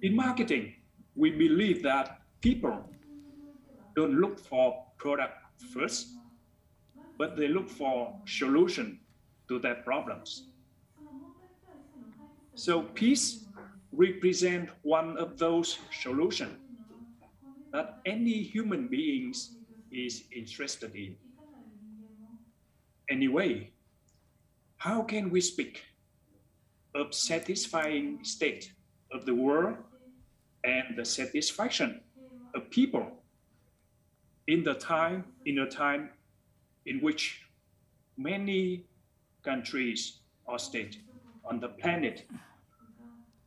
In marketing, we believe that people don't look for product first, but they look for solution to their problems. So peace represent one of those solutions that any human beings is interested in. Anyway, how can we speak of satisfying state of the world and the satisfaction of people in the time in a time in which many countries or states on the planet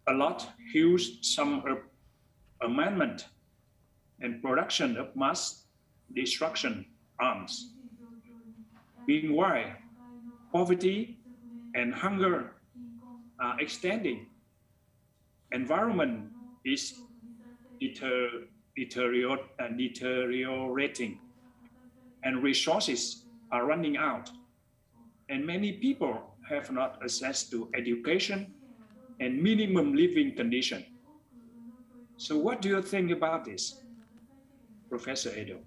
a lot huge some amendment and production of mass destruction arms. Meanwhile, poverty and hunger are extending. Environment is deter, deterior, uh, deteriorating and resources are running out. And many people have not access to education and minimum living condition. So what do you think about this, Professor Edo?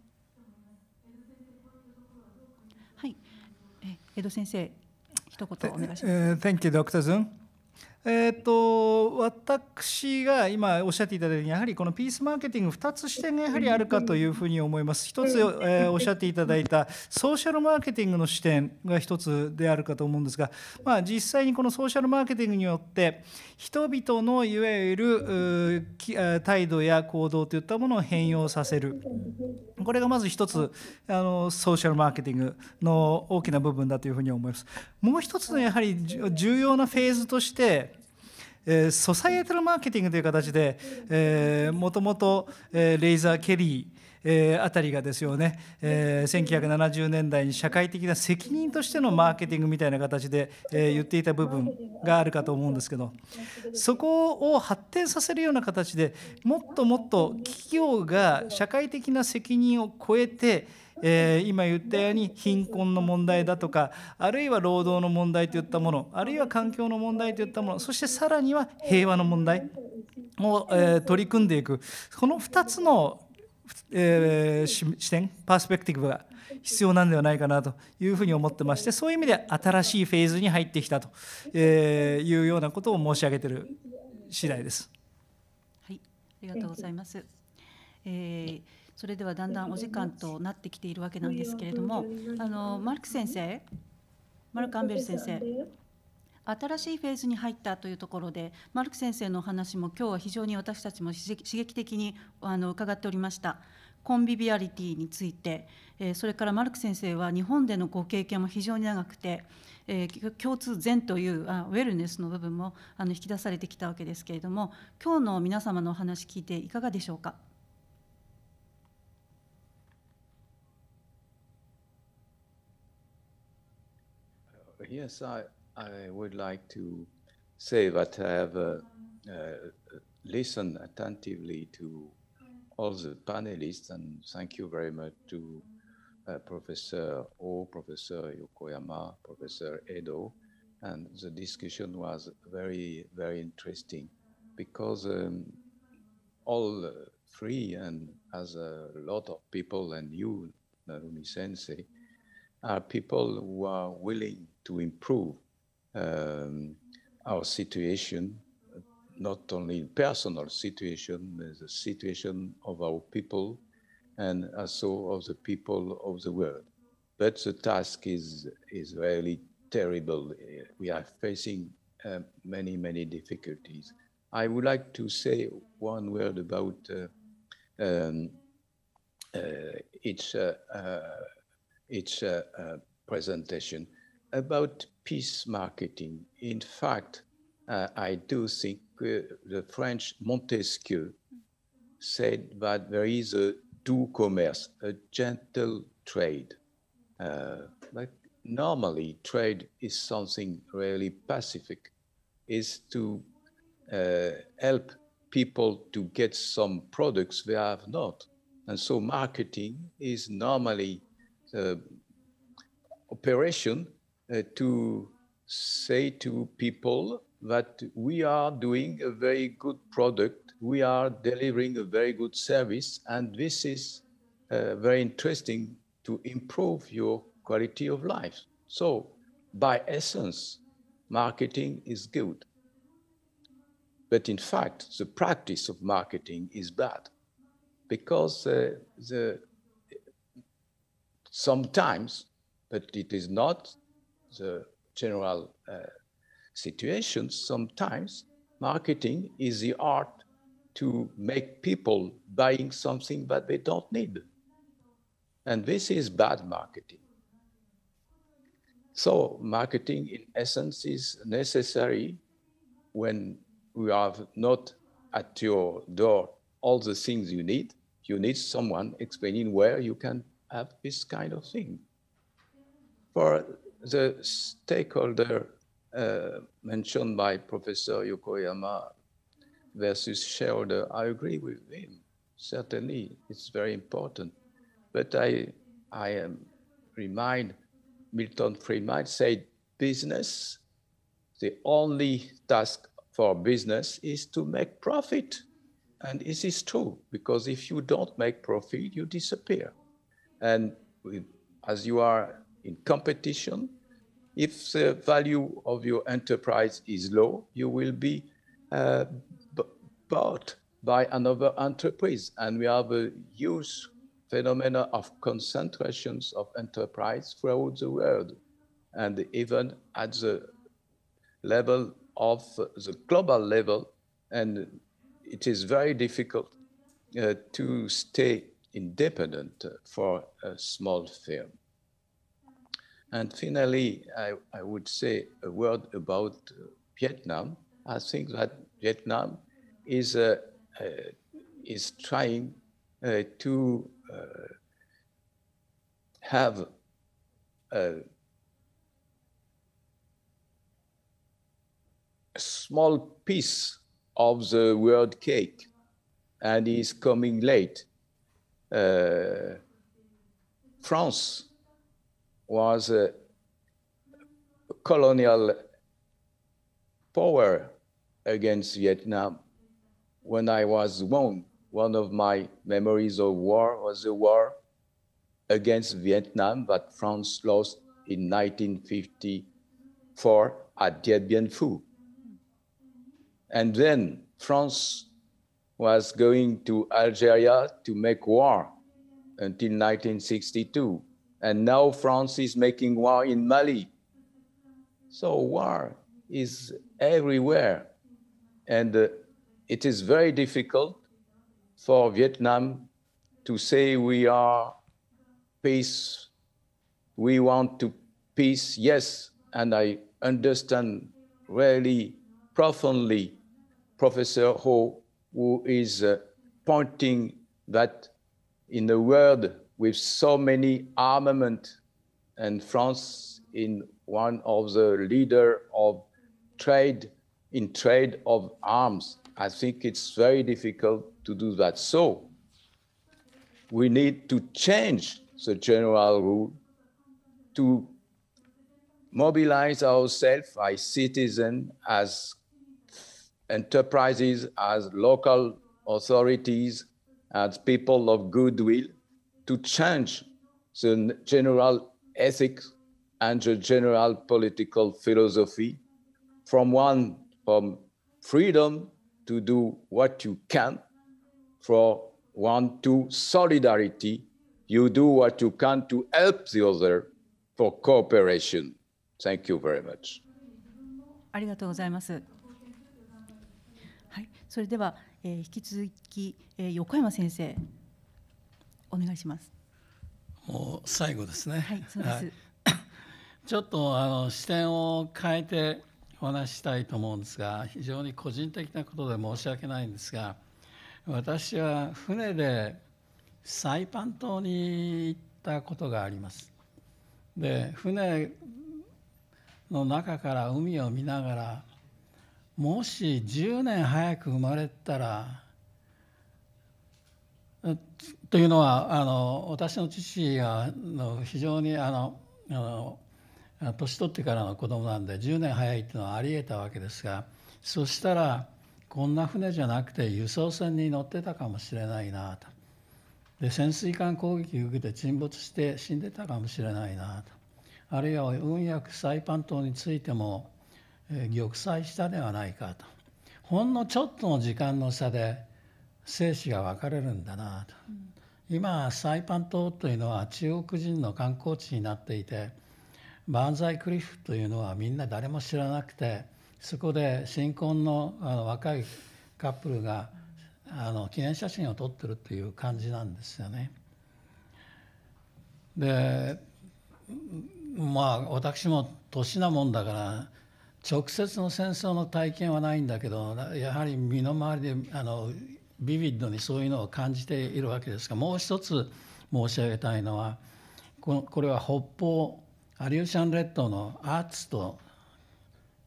江戸先生一言お願いします。Uh, thank you, Dr. Zun. えーと、私が今おっしゃっていただいたようにやはりこのピースマーケティング2つ視点がやはりあるかというふうに思います1つ、えー、おっしゃっていただいたソーシャルマーケティングの視点が1つであるかと思うんですが、まあ、実際にこのソーシャルマーケティングによって人々のいわゆる態度や行動といったものを変容させるこれがまず1つあのソーシャルマーケティングの大きな部分だというふうに思います。もう1つのやはり重要なフェーズとしてえー、ソサイエタルマーケティングという形で、えー、もともと、えー、レイザー・ケリーえー、あたりがですよね、えー、1970年代に社会的な責任としてのマーケティングみたいな形で、えー、言っていた部分があるかと思うんですけどそこを発展させるような形でもっともっと企業が社会的な責任を超えてえー、今言ったように貧困の問題だとかあるいは労働の問題といったものあるいは環境の問題といったものそしてさらには平和の問題を、えー、取り組んでいくこの2つのえー、視点パースペクティブが必要なんではないかなというふうに思ってましてそういう意味で新しいフェーズに入ってきたというようなことを申し上げている次第です。はい、ありがとうございます、えーそれではだんだんお時間となってきているわけなんですけれどもあのマルク先生マルク・アンベル先生新しいフェーズに入ったというところで、マルク先生のお話も今日は非常に私たちも刺激的にあの伺っておりました。コンビビアリティについて、えそれからマルク先生は日本でのご経験も非常に長くて、え共通善というあウェルネスの部分もあの引き出されてきたわけですけれども、今日の皆様のお話聞いていかがでしょうか。Yes, I, I would like to say that I have uh, uh, listened attentively to all the panelists, and thank you very much to uh, Professor O, Professor Yokoyama, Professor Edo, and the discussion was very, very interesting because um, all three, and as a lot of people, and you, Narumi Sensei, are people who are willing to improve um, our situation, not only in personal situation, the situation of our people and also of the people of the world. But the task is, is really terrible. We are facing uh, many, many difficulties. I would like to say one word about uh, um, uh, its uh, uh, uh, presentation about peace marketing, in fact, uh, I do think uh, the French Montesquieu said that there is a doux commerce, a gentle trade. Uh, normally, trade is something really pacific, is to uh, help people to get some products they have not. And so marketing is normally the uh, operation uh, to say to people that we are doing a very good product, we are delivering a very good service, and this is uh, very interesting to improve your quality of life. So, by essence, marketing is good. But in fact, the practice of marketing is bad because uh, the, sometimes, but it is not the general uh, situation, sometimes marketing is the art to make people buying something that they don't need. And this is bad marketing. So marketing in essence is necessary when we have not at your door all the things you need. You need someone explaining where you can have this kind of thing. For the stakeholder uh, mentioned by Professor Yokoyama versus shareholder, I agree with him. Certainly, it's very important. But I, I am remind Milton Friedman said, business, the only task for business is to make profit. And this is true, because if you don't make profit, you disappear. And with, as you are in competition, if the value of your enterprise is low, you will be uh, bought by another enterprise. And we have a huge phenomenon of concentrations of enterprise throughout the world. And even at the level of the global level, and it is very difficult uh, to stay independent for a small firm. And finally, I, I would say a word about uh, Vietnam. I think that Vietnam is, uh, uh, is trying uh, to uh, have uh, a small piece of the world cake and is coming late. France was a colonial power against Vietnam. When I was young, one of my memories of war was the war against Vietnam that France lost in 1954 at Dien Bien Phu. And then France was going to Algeria to make war until 1962. And now France is making war in Mali. So war is everywhere. And uh, it is very difficult for Vietnam to say we are peace, we want to peace, yes, and I understand really profoundly Professor Ho, who is uh, pointing that in the world with so many armament and France in one of the leader of trade in trade of arms. I think it's very difficult to do that. So we need to change the general rule to mobilize ourselves as citizens, as enterprises, as local authorities, as people of goodwill to change the general ethics and the general political philosophy from one from freedom to do what you can for one to solidarity you do what you can to help the other for cooperation thank you very much ありがとうございます。はい、それでは、えー、引き続き、えー、横山先生お願いしますもう最後ですねはいそうです、はい、ちょっとあの視点を変えてお話したいと思うんですが非常に個人的なことで申し訳ないんですが私は船でサイパン島に行ったことがありますで船の中から海を見ながらもし10年早く生まれたらというのはあの私の父がの非常にあのあの年取ってからの子供なんで10年早いっていうのはありえたわけですがそしたらこんな船じゃなくて輸送船に乗ってたかもしれないなとで潜水艦攻撃受けて沈没して死んでたかもしれないなとあるいは運薬サイパン島についても、えー、玉砕したではないかとほんのちょっとの時間の差で生死が分かれるんだなと、うん、今サイパン島というのは中国人の観光地になっていてバーンザイクリフというのはみんな誰も知らなくてそこで新婚のあの若いカップルがあの記念写真を撮ってるという感じなんですよね。でまあ私も年なもんだから直接の戦争の体験はないんだけどやはり身の回りであのビビッドにそういうのを感じているわけですがもう一つ申し上げたいのはこれは北方アリューシャン列島のアーツと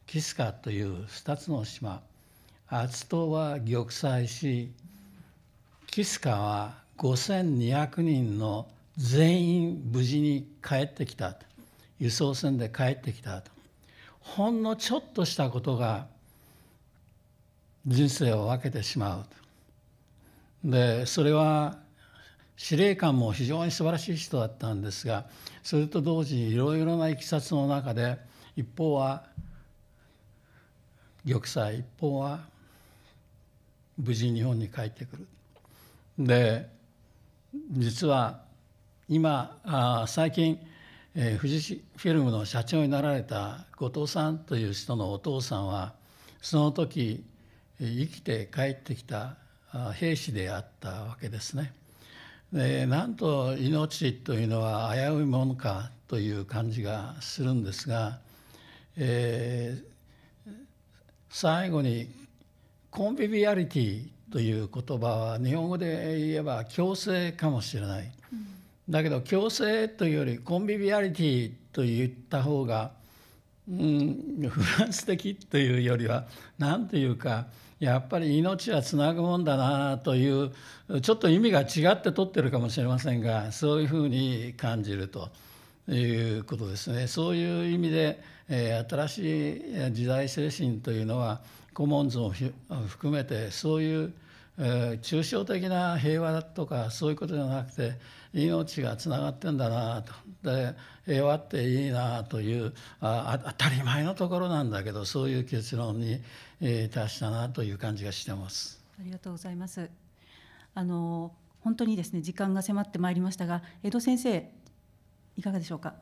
キスカという2つの島アーツ島は玉砕しキスカは5,200人の全員無事に帰ってきた輸送船で帰ってきたとほんのちょっとしたことが人生を分けてしまうとでそれは司令官も非常に素晴らしい人だったんですがそれと同時にいろいろないきさつの中で一方は玉砕一方は無事日本に帰ってくる。で実は今あ最近、えー、富士フィルムの社長になられた後藤さんという人のお父さんはその時生きて帰ってきた兵士であったわけですね。でなんと命というのは危ういものかという感じがするんですが、えー、最後にコンビビアリティという言葉は日本語で言えば強制かもしれない、だけど強制というよりコンビビアリティと言った方が、うん、フランス的というよりは何というか、やっぱり命はつなぐもんだなというちょっと意味が違って取ってるかもしれませんがそういうふうに感じるということですねそういう意味で、え新しい時代精神というのはコモンズも含めてそういう、え抽象的な平和だとかそういうことじゃなくて命がつながってんだなとで平和っていいなというあ当たり前のところなんだけどそういう結論にえー、達したなという感じがしてます。ありがとうございます。あの本当にですね時間が迫ってまいりましたが、江戸先生いかがでしょうか。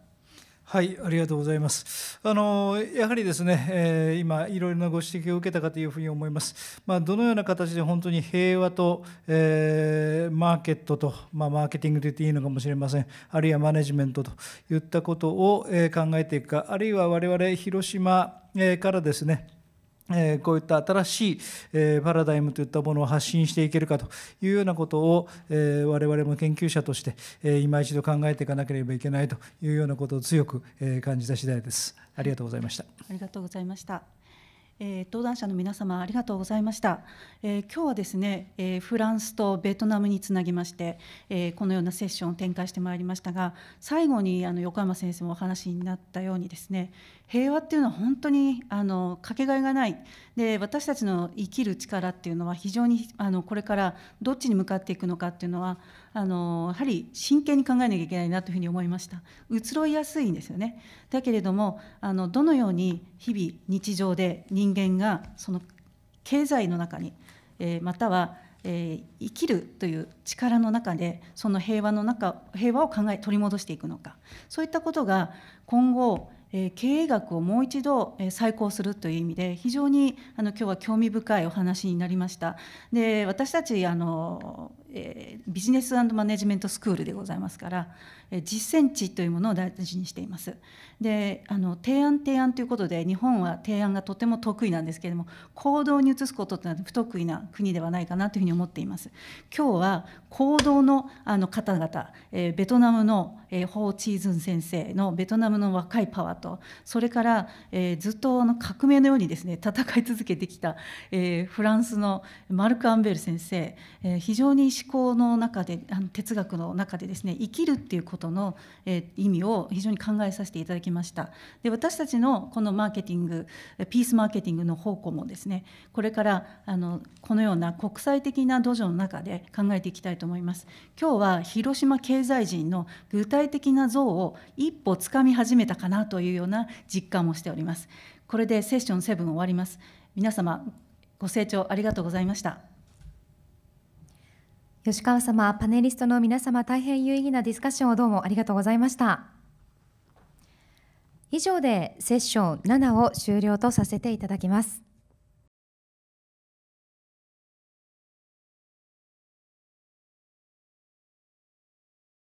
はい、ありがとうございます。あのやはりですね、えー、今いろいろなご指摘を受けたかというふうに思います。まあ、どのような形で本当に平和と、えー、マーケットと、まあ、マーケティングと言っていいのかもしれません。あるいはマネジメントといったことを、え考えていくか、あるいは我々広島、えからですね。えー、こういった新しい、えー、パラダイムといったものを発信していけるかというようなことを、えー、我々も研究者として、えー、今一度考えていかなければいけないというようなことを強く、えー、感じた次第です。ありがとうございました。ありがとうございました。えー、登壇者の皆様ありがとうございました、えー、今日はですね、えー、フランスとベトナムにつなぎまして、えー、このようなセッションを展開してまいりましたが最後にあの横山先生もお話になったようにですね平和っていうのは本当にあのかけがえがないで私たちの生きる力っていうのは非常にあのこれからどっちに向かっていくのかっていうのはあのやはり真剣に考えなきゃいけないなというふうに思いました移ろいやすいんですよねだけれどもあのどのように日々日常で人間がその経済の中に、えー、またはえー、生きるという力の中でその平和の中平和を考え取り戻していくのかそういったことが今後、え経営学をもう一度、え再考するという意味で非常にあの今日は興味深いお話になりました。で私たちあのえー、ビジネスマネジメントスクールでございますから、えー、実践地というものを大事にしています。であの提案提案ということで日本は提案がとても得意なんですけれども行動に移すことってのは不得意な国ではないかなというふうに思っています。今日は行動のあの方々、えー、ベトナムの、えー、ホー・チーズン先生のベトナムの若いパワーとそれから、えー、ずっとあの革命のようにですね戦い続けてきた、えー、フランスのマルク・アンベル先生、えー、非常に意識考の中であの哲学の中でですね生きるっていうことの、えー、意味を非常に考えさせていただきましたで私たちのこのマーケティングピースマーケティングの方向もですねこれからあのこのような国際的な土壌の中で考えていきたいと思います今日は広島経済人の具体的な像を一歩つかみ始めたかなというような実感もしておりますこれでセッション7終わります皆様ご清聴ありがとうございました。吉川様、パネリストの皆様、大変有意義なディスカッションをどうもありがとうございました。以上でセッション7を終了とさせていただきます。